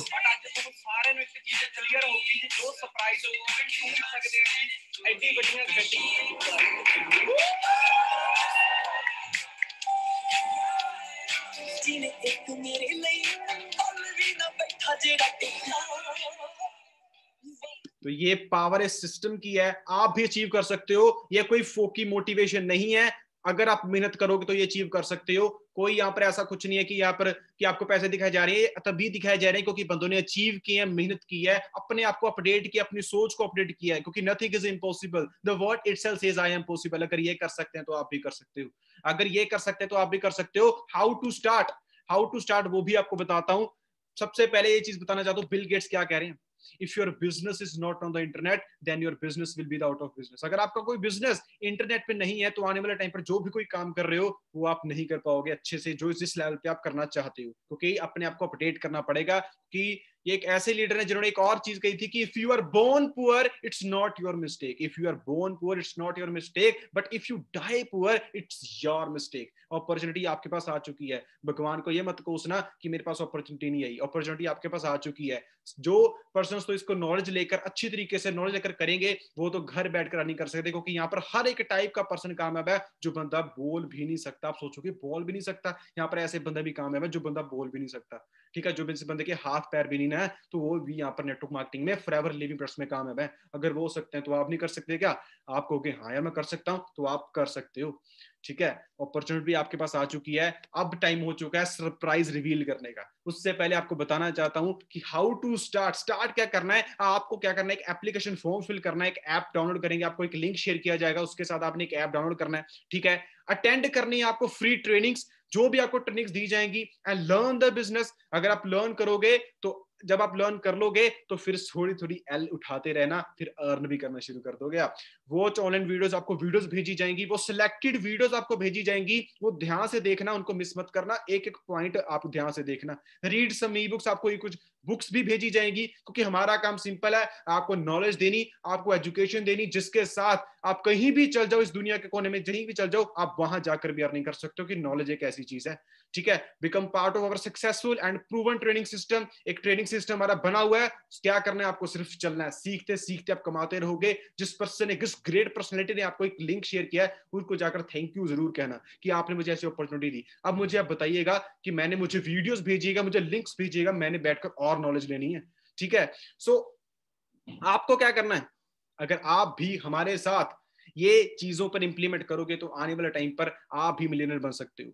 ਇੱਕ ਮੇਰੇ ਲਈ ਵੀ ਨਾ ਬੈਠਾ ਜਿਹੜਾ तो ये पावर इस सिस्टम की है आप भी अचीव कर सकते हो यह कोई फोकी मोटिवेशन नहीं है अगर आप मेहनत करोगे तो ये अचीव कर सकते हो कोई यहाँ पर ऐसा कुछ नहीं है कि यहाँ पर कि आपको पैसे दिखाए जा रहे हैं तभी दिखाए जा रहे हैं क्योंकि बंदों ने अचीव किए हैं मेहनत की है अपने आप को अपडेट किया अपनी सोच को अपडेट किया है क्योंकि nothing is impossible the word it sells is I am possible अगर ये कर सकते हैं तो आप भी कर सकते हो अगर ये कर सकते हैं तो आप भी कर सकते हो how to start how to start वो भी आपको बताता हूँ सबसे पहले ये चीज बताना चाहता हूँ बिल गेट्स क्या कह रहे हैं if your business is not on the internet then your business will be the out of business अगर आपका कोई बिजनेस इंटरनेट पे नहीं है तो आने वाले टाइम पर जो भी कोई काम कर रहे हो वो आप नहीं कर पाओगे अच्छे से जो जिस लेवल पे आप करना चाहते हो क्योंकि अपने आप को अपडेट करना पड़ेगा कि ये एक ऐसे लीडर है जिन्होंने एक और चीज कही थी कि if you are born poor it's not your mistake if you are born poor it's not your mistake but if you die poor it's your mistake opportunity आपके पास आ चुकी है भगवान को ये मत कोसना कि मेरे पास अपॉर्चुनिटी नहीं आई अपॉर्चुनिटी आपके पास आ चुकी है जो पर्सन तो इसको नॉलेज लेकर अच्छी तरीके से नॉलेज लेकर करेंगे वो तो घर बैठकर नहीं कर सकते क्योंकि यहाँ पर हर एक टाइप का पर्सन कामयाब है जो बंदा बोल भी नहीं सकता आप सोचो कि बोल भी नहीं सकता यहाँ पर ऐसे बंदा भी कामयाब है जो बंदा बोल भी नहीं सकता ठीक है जो बिजनेस बंदे के हाथ पैर भी नहीं ना है तो वो भी यहाँ पर नेटवर्क मार्केटिंग में फॉरएवर लिविंग प्रोसेस में काम है अगर वो सकते हैं तो आप नहीं कर सकते क्या आप कहोगे हाँ यार मैं कर सकता हूँ तो आप कर सकते हो ठीक है अपॉर्चुनिटी आपके पास आ चुकी है अब टाइम हो चुका है सरप्राइज रिवील करने का उससे पहले आपको बताना चाहता हूं कि हाउ टू स्टार्ट स्टार्ट क्या करना है आपको क्या करना है एक एप्लीकेशन फॉर्म फिल करना है एक ऐप डाउनलोड करेंगे आपको एक लिंक शेयर किया जाएगा उसके साथ आपने एक ऐप डाउनलोड करना है ठीक है अटेंड करनी है आपको फ्री ट्रेनिंग्स जो भी आपको ट्रेनिंग्स दी जाएंगी एंड लर्न द बिजनेस अगर आप लर्न करोगे तो जब आप लर्न कर लोगे तो फिर थोड़ी थोड़ी एल उठाते रहना फिर अर्न भी करना शुरू कर दोगे आप वॉच ऑनलाइन वीडियोस आपको वीडियोस भेजी जाएंगी वो सिलेक्टेड वीडियोस आपको भेजी जाएंगी वो ध्यान से देखना उनको मिस मत करना एक एक पॉइंट आप ध्यान से देखना रीड सम ई बुक्स आपको कुछ बुक्स भी भेजी जाएंगी क्योंकि हमारा काम सिंपल है आपको नॉलेज देनी आपको एजुकेशन देनी जिसके साथ आप कहीं भी चल जाओ इस दुनिया के कोने में जहीं भी चल जाओ आप वहां जाकर भी अर्निंग कर सकते हो कि नॉलेज एक ऐसी चीज है ठीक है become part of our successful and proven training system एक ट्रेनिंग सिस्टम हमारा बना हुआ है क्या करना है आपको सिर्फ चलना है सीखते सीखते आप कमाते रहोगे जिस पर्सन ने जिस ग्रेट पर्सनैलिटी ने आपको एक लिंक शेयर किया है उनको जाकर थैंक यू जरूर कहना कि आपने मुझे ऐसी अपॉर्चुनिटी दी अब मुझे आप बताइएगा कि मैंने मुझे वीडियोज भेजिएगा मुझे लिंक्स भेजिएगा मैंने बैठकर और नॉलेज लेनी है ठीक है सो so, आपको क्या करना है अगर आप भी हमारे साथ ये चीजों पर इंप्लीमेंट करोगे तो आने वाले टाइम पर आप भी मिलियनर बन सकते हो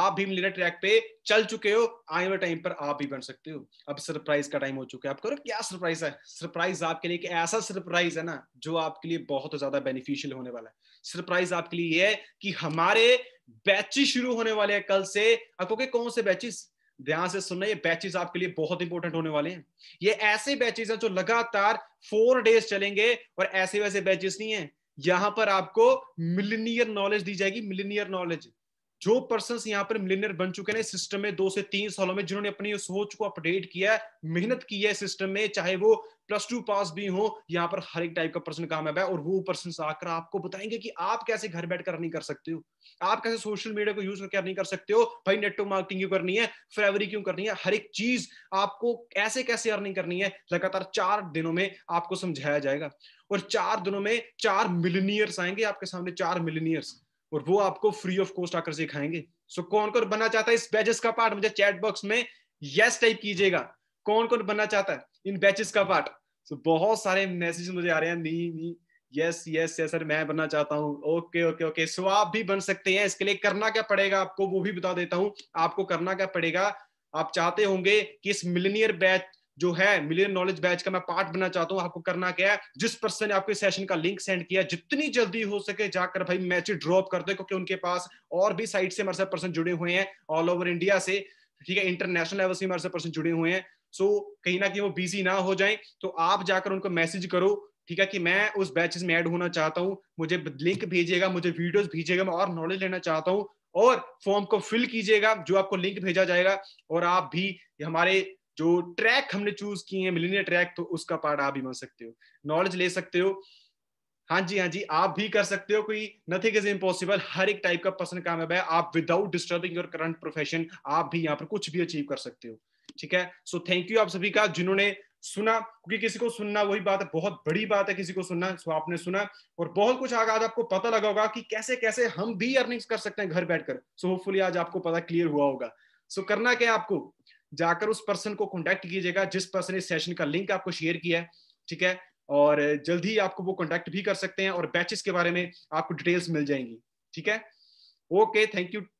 आप भी लीडर ट्रैक पे चल चुके हो आने वाले टाइम पर आप भी बन सकते हो अब सरप्राइज का टाइम हो चुका है आप करो क्या सरप्राइज है सरप्राइज आपके लिए ऐसा सरप्राइज है ना जो आपके लिए बहुत ज्यादा बेनिफिशियल होने वाला है सरप्राइज आपके लिए है कि हमारे बैचेस शुरू होने वाले हैं कल से आपको के कौन से बैचेस ध्यान से सुनना ये बैचेस आपके लिए बहुत इंपॉर्टेंट होने वाले हैं ये ऐसे बैचेस हैं जो लगातार फोर डेज चलेंगे और ऐसे वैसे बैचेस नहीं है यहां पर आपको मिलीनियर नॉलेज दी जाएगी मिलीनियर नॉलेज जो पर्सन यहाँ पर मिलीनियर बन चुके हैं सिस्टम में दो से तीन सालों में जिन्होंने अपनी सोच को अपडेट किया है मेहनत की है सिस्टम में चाहे वो प्लस टू पास भी हो यहाँ पर हर एक टाइप का पर्सन कामयाब है और वो पर्सन आकर आपको बताएंगे कि आप कैसे घर बैठ कर नहीं कर सकते हो आप कैसे सोशल मीडिया को यूज करके नहीं कर सकते हो भाई नेटवर्क मार्केटिंग क्यों करनी है फेवरी क्यों करनी है हर एक चीज आपको कैसे कैसे अर्निंग करनी है लगातार चार दिनों में आपको समझाया जाएगा और चार दिनों में चार मिलीनियर्स आएंगे आपके सामने चार मिलीनियर्स और वो आपको फ्री ऑफ कॉस्ट आकर सिखाएंगे सो so, कौन कौन बनना चाहता है इस बैचेस का पार्ट मुझे चैट बॉक्स में यस टाइप कीजिएगा कौन कौन बनना चाहता है इन बैचेस का पार्ट सो so, बहुत सारे मैसेज मुझे आ रहे हैं नी नी यस यस यस सर मैं बनना चाहता हूँ ओके ओके ओके सो आप भी बन सकते हैं इसके लिए करना क्या पड़ेगा आपको वो भी बता देता हूँ आपको करना क्या पड़ेगा आप चाहते होंगे कि इस मिलनियर बैच जो है मिलियन नॉलेज बैच का मैं पार्ट बनना चाहता हूँ आपको करना क्या है जिस पर्सन ने आपके सेशन का लिंक सेंड किया जितनी जल्दी हो सके जाकर भाई मैच ड्रॉप कर दो क्योंकि उनके पास और भी साइट से हमारे साथ पर्सन जुड़े हुए हैं ऑल ओवर इंडिया से ठीक है इंटरनेशनल लेवल से हमारे साथ पर्सन जुड़े हुए हैं सो कहीं ना कहीं वो बिजी ना हो जाए तो आप जाकर उनको मैसेज करो ठीक है कि मैं उस बैचेस में ऐड होना चाहता हूँ मुझे लिंक भेजिएगा मुझे वीडियोस भेजिएगा मैं और नॉलेज लेना चाहता हूँ और फॉर्म को फिल कीजिएगा जो आपको लिंक भेजा जाएगा और आप भी हमारे जो ट्रैक हमने चूज किए हैं मिलीनियर ट्रैक तो उसका पार्ट आप भी बन सकते हो नॉलेज ले सकते हो हाँ जी हाँ जी आप भी कर सकते हो कोई नथिंग इज इम्पॉसिबल हर एक टाइप का पर्सन काम है आप without disturbing your current profession आप भी यहाँ पर कुछ भी अचीव कर सकते हो ठीक है सो थैंक यू आप सभी का जिन्होंने सुना क्योंकि किसी को सुनना वही बात है बहुत बड़ी बात है किसी को सुनना सो आपने सुना और बहुत कुछ आगे आज आपको पता लगा होगा कि कैसे कैसे हम भी अर्निंग्स कर सकते हैं घर बैठकर सो होपफुली आज आपको पता क्लियर हुआ होगा सो करना क्या है आपको जाकर उस पर्सन को कॉन्टेक्ट कीजिएगा जिस पर्सन ने सेशन का लिंक आपको शेयर किया है ठीक है और जल्दी ही आपको वो कॉन्टेक्ट भी कर सकते हैं और बैचेस के बारे में आपको डिटेल्स मिल जाएंगी ठीक है ओके थैंक यू